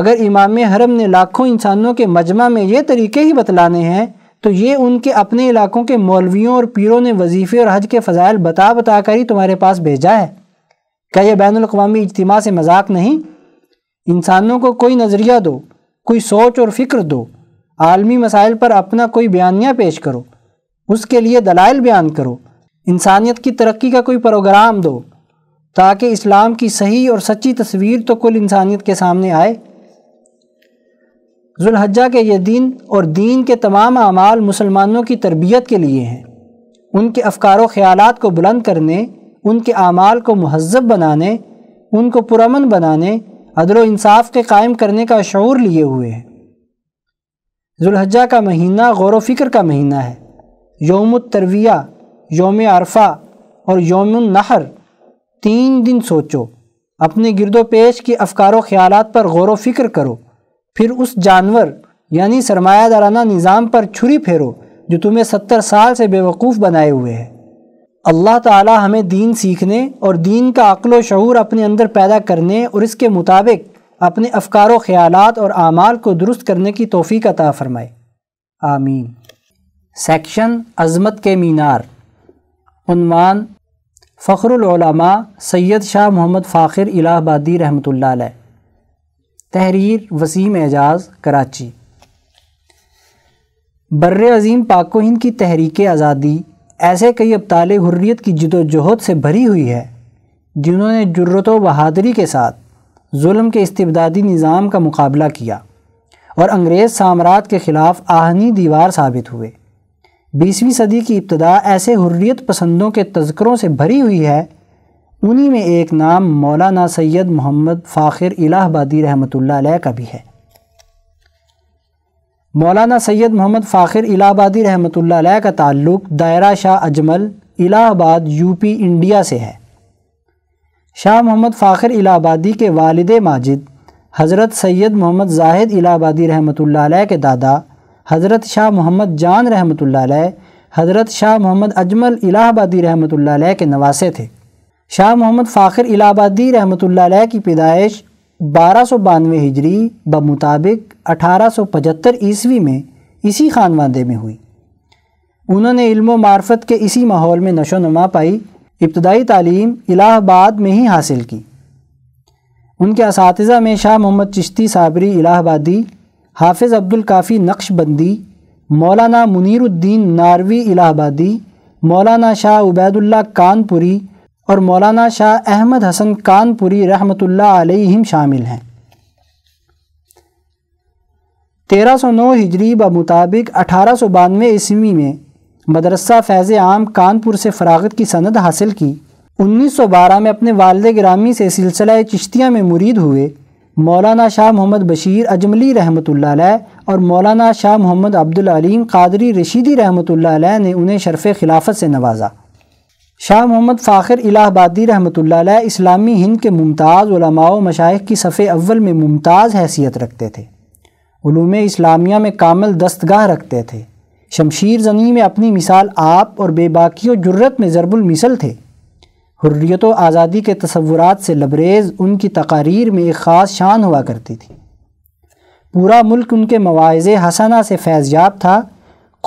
अगर इमाम हरम ने लाखों इंसानों के मजमा में ये तरीके ही बतलाने हैं तो ये उनके अपने इलाकों के मौलवियों और पीरों ने वजीफ़े और हज के फ़जाइल बता बता कर ही तुम्हारे पास भेजा है क्या यह बैन अवी इजतम से मजाक नहीं इंसानों को कोई नज़रिया दो कोई सोच और फ़िक्र दो आलमी मसाइल पर अपना कोई बयानिया पेश करो उसके लिए दलाइल बयान करो इंसानियत की तरक्की का कोई प्रोग्राम दो ताकि इस्लाम की सही और सच्ची तस्वीर तो कुल इंसानियत के सामने आए जुल्हजा के ये दिन और दीन के तमाम अमाल मुसलमानों की तरबियत के लिए हैं उनके अफकार व ख्याल को बुलंद करने उनके अमाल को महजब बनाने उनको पुरमन बनाने अदल इंसाफ के कायम करने का शूर लिए हुए हैं जुल्हजा का महीना गौर वफ़िक्र का महीना है योम तरविया योम अरफा और योम नहर तीन दिन सोचो अपने गिरदो पेश के अफकार ख्याल पर गौर वफ़िक्र करो फिर उस जानवर यानी सरमायादाराना निज़ाम पर छुरी फेरो जो तुम्हें सत्तर साल से बेवकूफ़ बनाए हुए है अल्लाह ताला हमें दीन सीखने और दीन का अक्ल शूर अपने अंदर पैदा करने और इसके मुताबिक अपने अफकार ख्याल और आमाल को दुरुस्त करने की तोफ़ी अता फ़रमाए आमीन सेक्शन अज़मत के मीनार उनवान फ़खरुलमा सैयद शाह मोहम्मद फ़ाखिर इलाहाबादी रहमतुल्लाह तहरीर वसीम एजाज़ कराची बर अज़ीम पाको हिंद की तहरीक आज़ादी ऐसे कई अबताल हुर्रियत की जदोजहद से भरी हुई है जिन्होंने जरूरत व बहादरी के साथ जुल्म के इस्तबदादी निज़ाम का मुकाबला किया और अंग्रेज़ साम्राज्य के ख़िलाफ़ आहनी दीवार साबित हुए बीसवीं सदी की इब्तदा ऐसे हुर्रियत पसंदों के तस्करों से भरी हुई है उन्हीं में एक नाम मौलाना सैयद मोहम्मद फ़ाखिर इलाहाबादी रहमतुल्लाह का भी है मौलाना सैयद मोहम्मद फ़ाखिर इलाहाबादी रहमत का ताल्लुक दायरा शाह अजमल इलाहाबाद यूपी इंडिया से है शाह मोहम्मद फ़ाखिर इलाहाबादी के वालद माजिद हज़रत सैयद मोहम्मद जाहिद इलाहाबादी रहमत के दादा हज़रत शाह मोहम्मद जान रहमत हज़रत शाह मोहम्मद अजमल इलाहाबादी रहमत के नवासे थे शाह मोहम्मद फ़ाखिर इलाहाबादी रहमत की पैदाइश बारह सौ बानवे हिजरी ब मुताबिक अठारह सौ पचहत्तर ईस्वी में इसी खानवादे में हुई उन्होंने इल्मो मार्फत के इसी माहौल में नशो नमा पाई इब्तदाई तालीम इलाहाबाद में ही हासिल की उनके इस में शाह मोहम्मद चिश्ती साबरी इलाहाबादी हाफिज़ अब्दुल काफ़ी नक्शबंदी मौलाना मुनीरुद्दीन नारवी इलाहाबादी मौलाना शाह उबैदुल्ला कानपुरी और मौलाना शाह अहमद हसन कानपुरी रहमत आलिम शामिल हैं 1309 हिजरी ब मुताबिक अठारह सौ बानवे ईस्वी में मदरसा फैज़ आम कानपुर से फरागत की सनद हासिल की 1912 में अपने वालद ग्रामी से सिलसिला चिश्तियाँ में मुरीद हुए मौलाना शाह मोहम्मद बशीर अजमली रहमत और मौलाना शाह मोहम्मद अब्दुल अलीम कादरी रशीदी रहमत ने उन्हें शरफ़ खिलाफत से नवाजा शाह मोहम्मद फ़ाखिर इलाहाबादी रहमत इस्लामी हिंद के मुमताज़ उलमाओ मशाइ की सफ़े अव्वल में मुमताज़ हैसियत रखते थे उलूम इस्लामिया में कामल दस्तगाह रखते थे शमशीर जनी में अपनी मिसाल आप और बेबाकी और जुर्रत में ज़रबुलमिसल थे हुर्रियत व आज़ादी के तस्वुरात से लबरेज़ उनकी तकारीर में एक ख़ास शान हुआ करती थी पूरा मुल्क उनके मवाज़ हसना से फैज़ याब था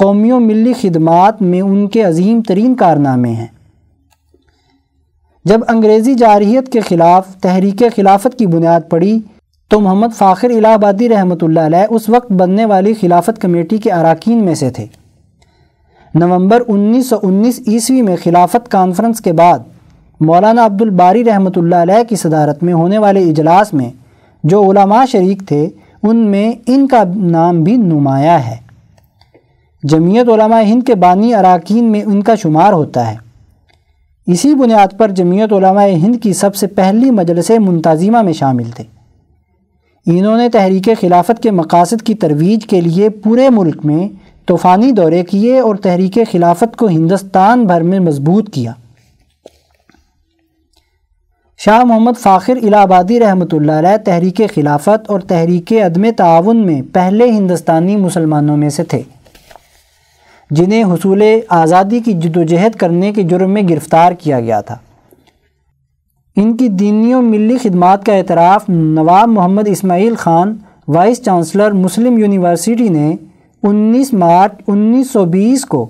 कौमी मिली खदमात में उनके अजीम तरीन कारनामे हैं जब अंग्रेज़ी जारहीत के ख़िलाफ़ तहरीक खिलाफत की बुनियाद पड़ी तो मोहम्मद फ़ाखिर इलाहाबादी रहमत उस वक्त बनने वाली खिलाफत कमेटी के अरकान में से थे नवंबर 1919 ईस्वी में खिलाफत कॉन्फ्रेंस के बाद मौलाना अब्दुल बारी रहमत की सदारत में होने वाले इजलास में जो उलमा शरीक थे उनमें इनका नाम भी नुमाया है जमीयत हिंद के बानी अरकान में उनका शुमार होता है इसी बुनियाद पर जमीयत हिंद की सबसे पहली मजलस मुंतज़िमा में शामिल थे इन्होंने तहरीक खिलाफत के मकासद की तरवीज के लिए पूरे मुल्क में तूफ़ानी दौरे किए और तहरीक खिलाफत को हिंदुस्तान भर में मजबूत किया शाह मोहम्मद फ़ाखिर इलाहाबादी रहमत तहरीक खिलाफत और तहरीक अदम ताउन में पहले हिंदुस्तानी मुसलमानों में से थे जिन्हें हसूल आज़ादी की जदोजहद करने के जुर्म में गिरफ़्तार किया गया था इनकी दीनी और मिली खदमात का एतराफ़ Nawab Mohammad Ismail Khan vice chancellor Muslim university ने 19 मार्च 1920 को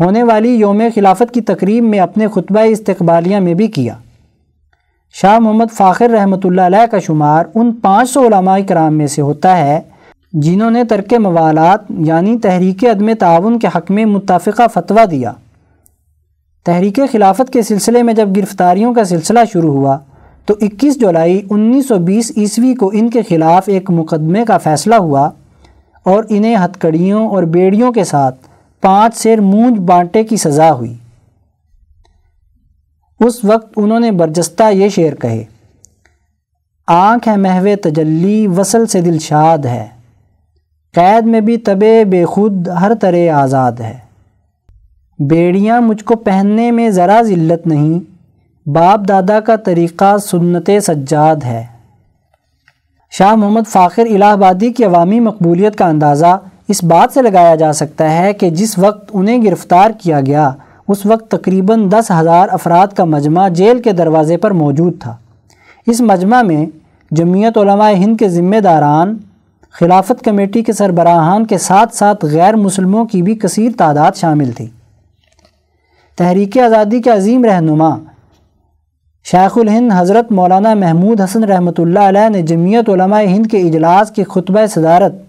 होने वाली योम खिलाफत की तकरीब में अपने खुतब इस्तबालिया में भी किया शाह मोहम्मद फ़ाखिर रहमत का शुमार उन पाँच सौ कराम में से होता है जिन्होंने तर्क मवालात यानी तहरीक अदम ताउन के हक़ में मुतफ़ा फतवा दिया तहरीक खिलाफत के सिलसिले में जब गिरफ़्तारियों का सिलसिला शुरू हुआ तो 21 जुलाई 1920 ईस्वी को इनके ख़िलाफ़ एक मुकदमे का फ़ैसला हुआ और इन्हें हथकड़ियों और बेड़ियों के साथ पाँच सेर मूंज बांटे की सज़ा हुई उस वक्त उन्होंने बरजस्ता ये शेर कहे आँख है महव तजल्ली वसल से दिलशाद है कैद में भी तबे बेखुद हर तरह आज़ाद है बेड़ियाँ मुझको पहनने में ज़रा ज़िल्लत नहीं बाप दादा का तरीक़ा सुन्नत सज्जाद है शाह मोहम्मद फ़ाखिर इलाहाबादी की अवामी मकबूलियत का अंदाज़ा इस बात से लगाया जा सकता है कि जिस वक्त उन्हें गिरफ़्तार किया गया उस वक्त तकरीबन दस हज़ार अफराद का मजमा जेल के दरवाज़े पर मौजूद था इस मजमा में जमीयत हिंद के ज़िम्मेदारान खिलाफत कमेटी के सरबराहान के साथ साथ गैर मुसलमों की भी कसर तादाद शामिल थी तहरीक आज़ादी के अजीम रहनुमा शेखुल हिंद हज़रत मौलाना महमूद हसन रहमतुल्लाह ने जमीयत हिंद के इजलास के खुतब सदारत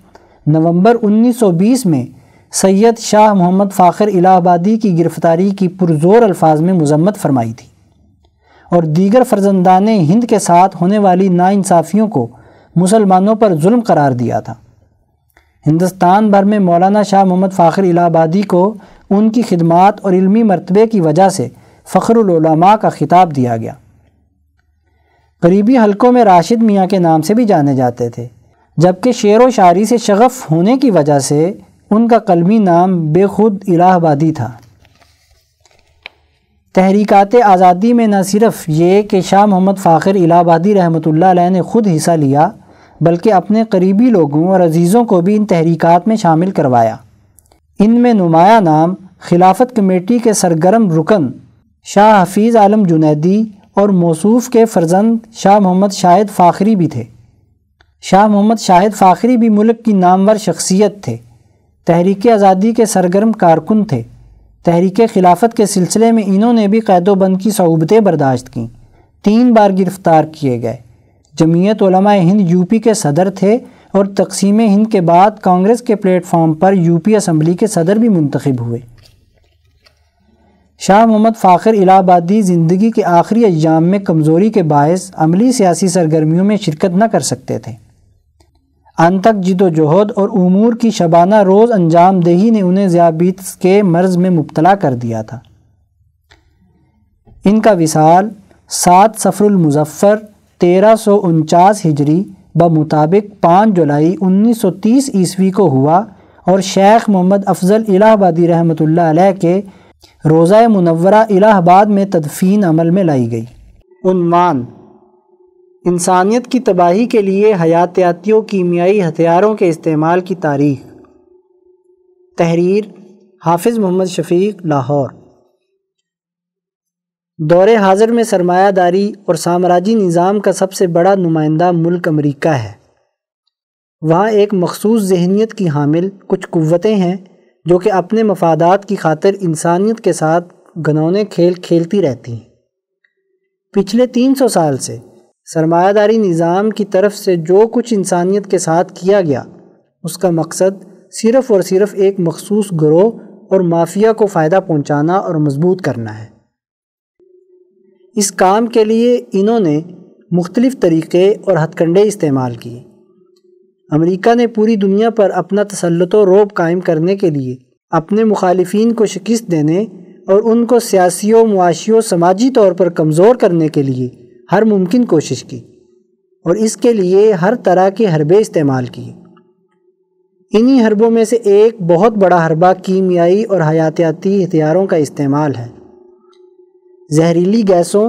नवंबर 1920 में सैयद शाह मोहम्मद फ़ाखर इलाहाबादी की गिरफ़्तारी की पुरजोर अल्फाज में मजम्मत फरमाई थी और दीगर फर्जंदान हिंद के साथ होने वाली नाानसाफ़ियों को मुसलमानों पर जुल्म करार दिया था हिंदुस्तान भर में मौलाना शाह मोहम्मद फ़ाखर इलाहाबादी को उनकी खिदमत और इलमी मरतबे की वजह से फ़खरुलमा का खिताब दिया गया करीबी हलकों में राशिद मियाँ के नाम से भी जाने जाते थे जबकि शेर व शारी से शगफ़ होने की वजह से उनका कलमी नाम बेखुद इलाहाबादी था तहरीकत आज़ादी में न सिर्फ ये कि शाह मोहम्मद फ़ाखिर इलाहाबादी रहमत ने ख़ुद हिस्सा लिया बल्कि अपने करीबी लोगों और अजीज़ों को भी इन तहरीक़ात में शामिल करवाया इनमें नुमाया नाम खिलाफत कमेटी के सरगर्म रुकन शाह हफीज़ आलम जुनेदी और मौसूफ के फर्जंद शाह मोहम्मद शाहिद फ़ाखरी भी थे शाह मोहम्मद शाहिद फ़ाखरी भी मुल्क की नामवर शख्सियत थे तहरीक आज़ादी के सरगर्म कारकुन थे तहरीक खिलाफत के सिलसिले में इन्होंने भी कैदोबंद की सहूबतें बर्दाश्त की तीन बार गिरफ़्तार किए गए जमीयत हिंद यूपी के सदर थे और तकसीम हिंद के बाद कांग्रेस के प्लेटफॉर्म पर यूपी असम्बली के सदर भी मुंतखब हुए शाह मोहम्मद फाखिर इलाहाबादी ज़िंदगी के आखिरी अजाम में कमज़ोरी के बायस अमली सियासी सरगर्मियों में शिरकत न कर सकते थे अंतक जिदोजहद और उमूर की शबाना रोज़ अंजाम दही ने उन्हें जयाबीत के मर्ज़ में मुबतला कर दिया था इनका विसाल सात सफ़रमज़फ़र तेरह सौ उनचास हिजरी ब मुताबिक पाँच जुलाई उन्नीस सौ तीस ईस्वी को हुआ और शेख मोहम्मद अफजल इलाहाबादी रहमत के रोज़ा मुनवरा इलाहाबाद में तदफीन अमल में लाई गई उन्वान इंसानियत की तबाही के लिए हयातियातियों कीमियाई हथियारों के इस्तेमाल की तारीख तहरीर हाफिज़ मोहम्मद शफीक लाहौर दौर हाजिर में सरमायादारी और साम्राज्य निज़ाम का सबसे बड़ा नुमाइंदा मुल्क अमरीका है वहाँ एक मखसूस जहनीत की हामिल कुछ कुतें हैं जो कि अपने मफादात की खातर इंसानियत के साथ घनौने खेल खेलती रहती हैं पिछले तीन सौ साल से सरमायादारी निज़ाम की तरफ से जो कुछ इंसानियत के साथ किया गया उसका मकसद सिर्फ़ और सिर्फ़ एक मखसूस ग्रोह और माफिया को फ़ायदा पहुँचाना और मजबूत करना है इस काम के लिए इन्होंने मुख्तलिफ़ तरीक़े और हथकंडे इस्तेमाल किए अमरीका ने पूरी दुनिया पर अपना तसलत रोब कायम करने के लिए अपने मुखालफी को शिकस्त देने और उनको सियासी मुआशी समाजी तौर पर कमज़ोर करने के लिए हर मुमकिन कोशिश की और इसके लिए हर तरह के हरबे इस्तेमाल किए इन्हीं हरबों में से एक बहुत बड़ा हरबा कीमियाई और हयातियाती हथियारों का इस्तेमाल है जहरीली गैसों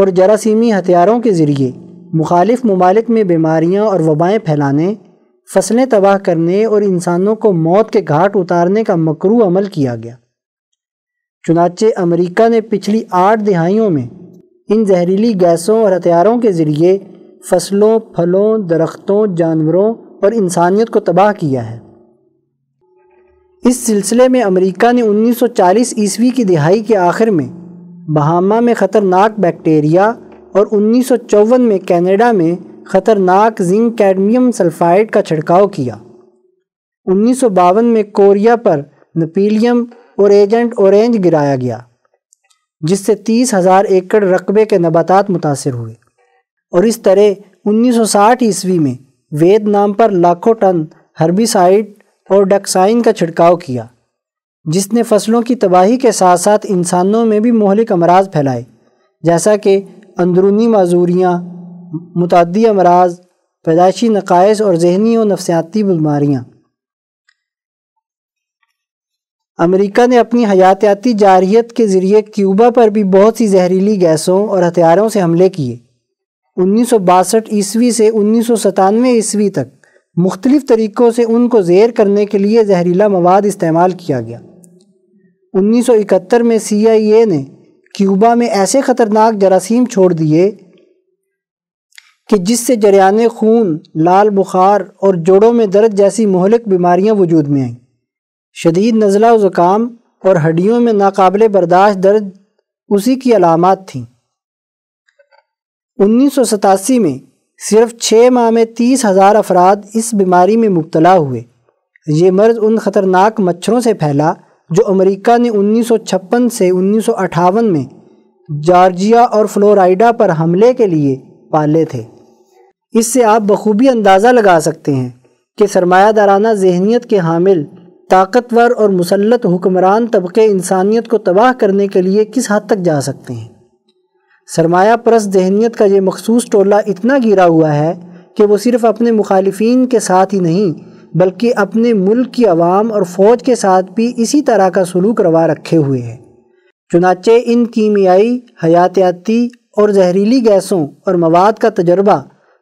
और जरासीमी हथियारों के ज़रिए मुखालिफ ममालिक में बीमारियाँ और वबाएँ फैलाने फसलें तबाह करने और इंसानों को मौत के घाट उतारने का मकरू अमल किया गया चुनाचे अमेरिका ने पिछली आठ दहाइयों में इन जहरीली गैसों और हथियारों के ज़रिए फसलों फलों दरख्तों जानवरों और इंसानियत को तबाह किया है इस सिलसिले में अमेरिका ने 1940 ईस्वी की दिहाई के आखिर में बहामा में ख़तरनाक बैक्टीरिया और उन्नीस में कनाडा में ख़तरनाक जिंक कैडमियम सल्फाइड का छिड़काव किया उन्नीस में कोरिया पर नपीलियम और एजेंट ऑरेंज गिराया गया जिससे तीस हज़ार एकड़ रकबे के नबातात मुतासर हुए और इस तरह 1960 ईस्वी में वेद नाम पर लाखों टन हर्बिसाइड और डक्साइन का छिड़काव किया जिसने फसलों की तबाही के साथ साथ इंसानों में भी मोहलिक अमराज फैलाए जैसा कि अंदरूनी मज़ूरियाँ मुतदी अमराज पैदाइशी नकायस और जहनी और नफसियाती बीमारियाँ अमेरिका ने अपनी हयातियाती जारहीत के ज़रिए क्यूबा पर भी बहुत सी जहरीली गैसों और हथियारों से हमले किए उन्नीस सौ बासठ ईस्वी से उन्नीस सौ सतानवे ईस्वी तक मुख्तलिफ़ तरीक़ों से उनको ज़ेर करने के लिए जहरीला मवाद इस्तेमाल किया गया 1971 में सीआईए ने क्यूबा में ऐसे ख़तरनाक जरासीम छोड़ दिए कि जिससे जरियान खून लाल बुखार और जोड़ों में दर्द जैसी मोहलिक बीमारियां वजूद में आईं शदीद नज़ला ज़ुकाम और हड्डियों में नाकबिल बर्दाश्त दर्द उसी की अलामत थीं उन्नीस में सिर्फ छः माह में तीस हज़ार अफराद इस बीमारी में मुबतला हुए ये मर्ज़ उन ख़तरनाक मच्छरों से फैला जो अमेरिका ने 1956 से उन्नीस में जॉर्जिया और फ्लोराइडा पर हमले के लिए पाले थे इससे आप बखूबी अंदाज़ा लगा सकते हैं कि सरमायादाराना जहनीत के हामिल ताकतवर और मुसलत हुक्मरान तबके इंसानियत को तबाह करने के लिए किस हद तक जा सकते हैं सरमाया परस्त जहनीत का ये मखसूस टोला इतना घिरा हुआ है कि वो सिर्फ़ अपने मुखालफन के साथ ही नहीं बल्कि अपने मुल्क की आवाम और फ़ौज के साथ भी इसी तरह का सलूक रवा रखे हुए हैं चुनाचे इन कीमियाई हयातियाती और जहरीली गैसों और मवाद का तजर्बा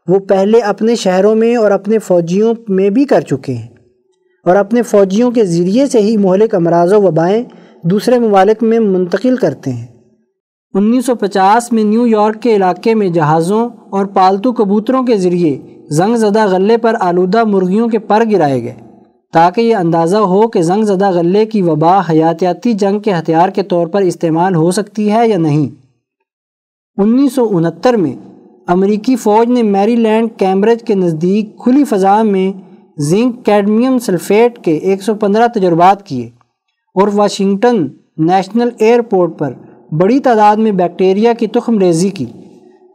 वो पहले अपने शहरों में और अपने फ़ौजियों में भी कर चुके हैं और अपने फ़ौजियों के ज़रिए से ही महलिक अमराज वबाएँ दूसरे ममालिक में मुंतकिल करते हैं 1950 में न्यूयॉर्क के इलाके में जहाज़ों और पालतू कबूतरों के ज़रिए जंग ज़दा गले पर आलूदा मुर्गियों के पर गिराए गए ताकि ये अंदाज़ा हो कि जंग ज़दा गले की वबा हयातियाती जंग के हथियार के तौर पर इस्तेमाल हो सकती है या नहीं उन्नीस सौ उनहत्तर में अमरीकी फ़ौज ने मेरी लैंड कैम्ब्रिज के नज़दीक खुली फ़जा में जिंक कैडमियम सल्फेट के एक सौ पंद्रह तजर्बात किए और वाशिंगटन नेशनल एयरपोर्ट पर बड़ी तादाद में बैक्टीरिया की तुखम रेजी की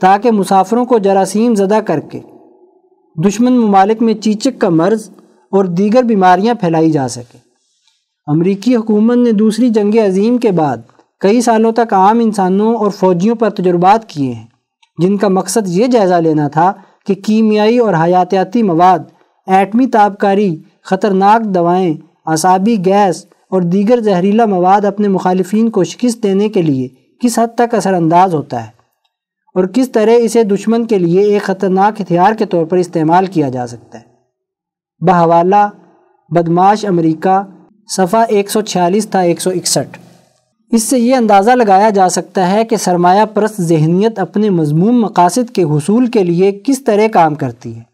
ताकि मुसाफरों को जरासीम ज़दा करके दुश्मन ममालिक में चीचक का मर्ज और दीगर बीमारियां फैलाई जा सकें अमरीकी हुकूमत ने दूसरी जंग अजीम के बाद कई सालों तक आम इंसानों और फौजियों पर तजुर्बात किए हैं जिनका मकसद ये जायज़ा लेना था कि कीमियाई और हयातियाती मवाद एटमी ताबकारी ख़तरनाक दवाएँ असाबी गैस और दीगर जहरीला मवाद अपने मुखालफन को शिकस्त देने के लिए किस हद तक असरानंदाज होता है और किस तरह इसे दुश्मन के लिए एक ख़तरनाक हथियार के तौर पर इस्तेमाल किया जा सकता है बहवाला बदमाश अमेरिका सफ़ा 146 था 161 इससे ये अंदाज़ा लगाया जा सकता है कि सरमाया परस्त जहनीत अपने मजमूम मकासद के हसूल के लिए किस तरह काम करती है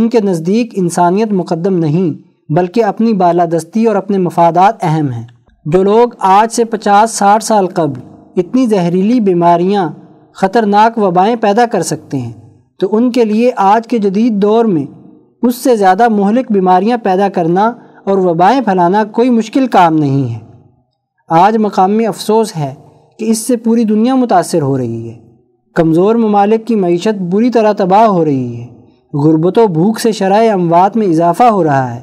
उनके नज़दीक इंसानियत मुकदम नहीं बल्कि अपनी बालादस्ती और अपने मफादात अहम हैं जो लोग आज से 50-60 साल कबल इतनी जहरीली बीमारियां ख़तरनाक वबाएँ पैदा कर सकते हैं तो उनके लिए आज के जदीद दौर में उससे ज़्यादा महलिक बीमारियाँ पैदा करना और वबाएँ फैलाना कोई मुश्किल काम नहीं है आज मकामी अफसोस है कि इससे पूरी दुनिया मुतासर हो रही है कमज़ोर ममालिक की मीशत बुरी तरह तबाह हो रही है गुरबत भूख से शराय अमवात में इजाफा हो रहा है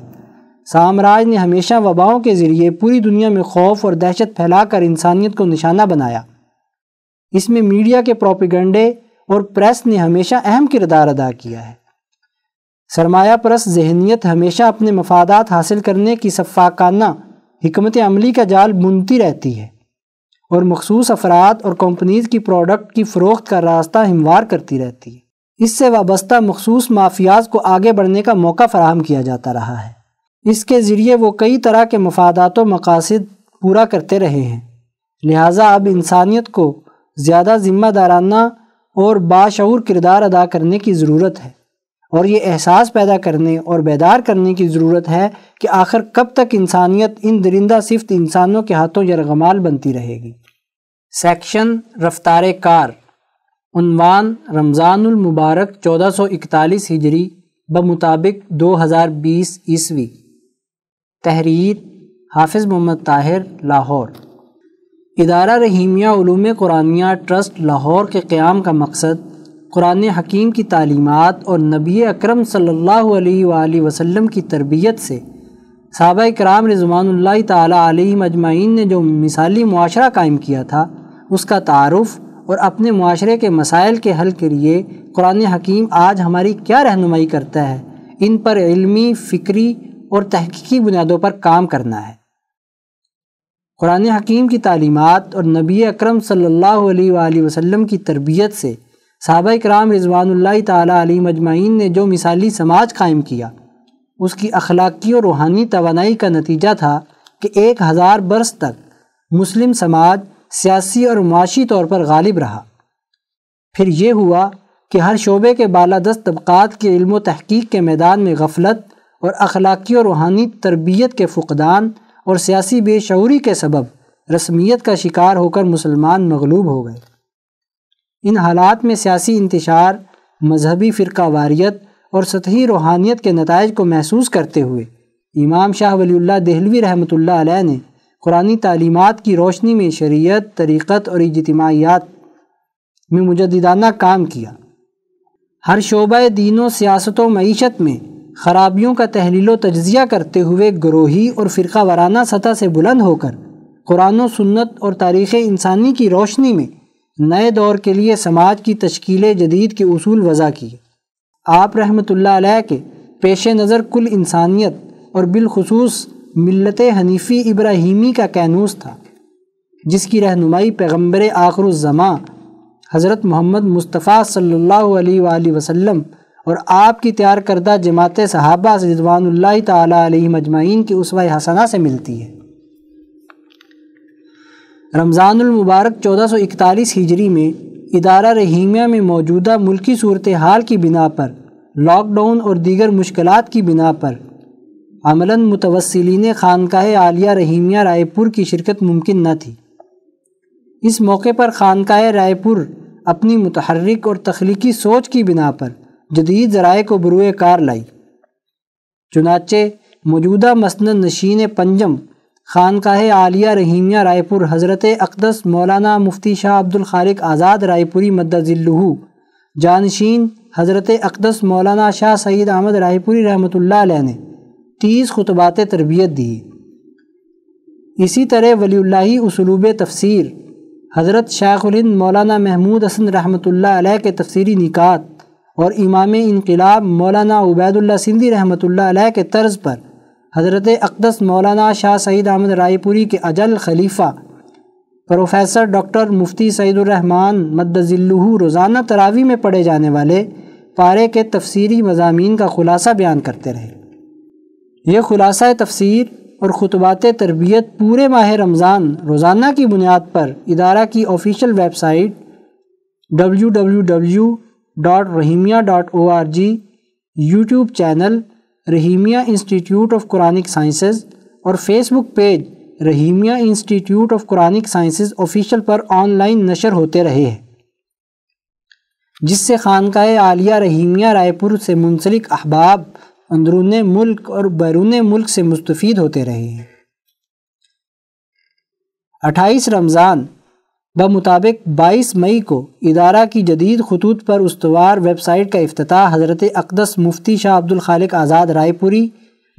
साम्राज्य ने हमेशा वबाओं के ज़रिए पूरी दुनिया में खौफ और दहशत फैलाकर इंसानियत को निशाना बनाया इसमें मीडिया के प्रोपिगंडे और प्रेस ने हमेशा अहम किरदार अदा किया है सरमाया परस जहनीत हमेशा अपने मफादात हासिल करने की शफाकाना हमत अमली का जाल बुनती रहती है और मखसूस अफराद और कंपनीज की प्रोडक्ट की फ़रोख्त का रास्ता हमवार करती रहती है इससे वाबस्ता मखसूस माफियाज को आगे बढ़ने का मौका फराहम किया जाता रहा है इसके ज़रिए वो कई तरह के मफादात मकासद पूरा करते रहे हैं लिहाजा अब इंसानियत को ज़्यादा ज़िम्मेदाराना और बाशूर किरदार अदा करने की ज़रूरत है और ये एहसास पैदा करने और बेदार करने की ज़रूरत है कि आखिर कब तक इंसानियत इन दरिंदा सिफ्त इंसानों के हाथों यरगमाल बनती रहेगी सेक्शन रफ्तार कार उनवान रमज़ानमबारक चौदह सौ इकतालीस हिजरी ब मुताबिक दो हज़ार बीस ईस्वी तहरीर हाफिज़ मोहम्मद ताहिर लाहौर इदारा रहीमिया कुरानिया ट्रस्ट लाहौर के क़्याम का मकसद कुरान हकीम की तालीमत और नबी अक्रम सल्ला वसलम की तरबियत से सबा कराम रजमानल तम अजमाइन ने जो मिसाली माशरा कायम किया था उसका तारफ़ और अपने माशरे के मसाइल के हल के लिए कुरान हकीम आज हमारी क्या रहनुमाई करता है इन पर इलमी फ़िक्री और तहकीकी बुनियादों पर काम करना है कुरान हकीम की तालीमत और नबी अक्रम सल्ला वसलम की तरबियत से सहाबा कराम रिजवानल्ला तली मजमाइन ने जो मिसाली समाज कायम किया उसकी अखलाकी और रूहानी तोानाई का नतीजा था कि एक हज़ार बरस तक मुस्लिम समाज सियासी और माशी तौर पर गालिब रहा फिर यह हुआ कि हर शोबे के बालादस्त तबक़ात के इल्म तहकीक के मैदान में गफलत और अखलाकी और रूहानी तरबियत के फुकदान और सियासी बेशूरी के सबब रस्मियत का शिकार होकर मुसलमान मगलूब हो गए इन हालात में सियासी इंतशार मजहबी फ़िरका वारियत और सतही रूहानियत के नतज को महसूस करते हुए इमाम शाह वलील्ला दहलवी रहमत ने कुरानी तालीमत की रोशनी में शरीयत तरीक़त और इजतमायात में मुजदाना काम किया हर शोबा दीनों व मीशत में खराबियों का तहलील तजिया करते हुए ग्रोही और फ़िरका वाराना सतह से बुलंद होकर कुरान सुन्नत और तारीख़ इंसानी की रोशनी में नए दौर के लिए समाज की तश्कील जदीद के असूल वज़ा किए आप रहमत के पेश नज़र कुल इंसानियत और बिलखसूस मिलत हनीफ़ी इब्राहिमी का कैनूस था जिसकी रहनुमाई पैगम्बर जमा हज़रत मोहम्मद मुस्तफ़ा सल्ला वसलम और आपकी तैयार करदा जमात सहाबा से रिजवानल्ला की उसवा हसना से मिलती है रमज़ानमबारक चौदह सौ इकतालीस हिजरी में इदारा रहीमिया में मौजूदा मुल्की सूरत हाल की बिना पर लॉकडाउन और दीगर मुश्किल की बिना पर अमला मुतवसलिन खानकाह आलिया रहीमिया रायपुर की शिरकत मुमकिन न थी इस मौके पर खानकाह रायपुर अपनी मुतहरक और तख्लीकी सोच की बिना पर जदीद जराए को बरुए कार लाई चुनाचे मौजूदा मसनद नशीन पंजम खानकाह आलिया रहीमिया रायपुर हज़रत अकदस मौलाना मुफ्ती शाह अब्दुल खालिक आज़ाद रायपुरी मद्दिल्लू जानशीन हज़रत अकदस मौलाना शाह सईद अहमद रायपुरी रहमतुल्लाह अलैह ने तीस खुतबात तरबियत दी इसी तरह वली उसलूब तफसीर हज़रत शाहुल मौलाना महमूद हसन रहमतुल्लाह के तफसीरी निकात और इमाम इनकलाब मौलाना उबैदुल्ला सिंधी रहमत के तर्ज पर हज़रत अकदस मौलाना शाह सईद अहमद रायपुरी के अजल खलीफ़ा प्रोफेसर डॉक्टर मुफ्ती सईदुररहमान मद्दजिल्लू रोज़ाना तरावी में पढ़े जाने वाले पारे के तफसीरी मजामी का खुलासा बयान करते रहे ये खुलासा तफसीर और ख़ुतबात तरबियत पूरे माह रमज़ान रोज़ाना की बुनियाद पर इदारा की official website W W W dot Rahimia dot O R G YouTube channel Rahimia institute of Quranic sciences और Facebook page Rahimia institute of Quranic sciences official पर ऑनलाइन नशर होते रहे हैं जिससे खानका आलिया रहीमिया रायपुर से मुंसलिक अहबाब अंदरून मुल्क और बैरून मुल्क से मुस्तफ़ होते रहे हैं अट्ठाईस रमज़ान बमुताबिक 22 मई को इदारा की जदीद खतूत पर उसवार वेबसाइट का अफ्ताह हज़रत अकदस मुफ्ती शाह अब्दुल खालिक आज़ाद रायपुरी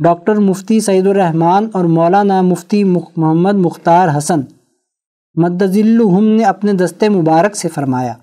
डॉक्टर मुफ्ती सईदुररहमान और मौलाना मुफ्ती मोहम्मद मुख्तार हसन मद्दजिल्लुहम ने अपने दस्ते मुबारक से फरमाया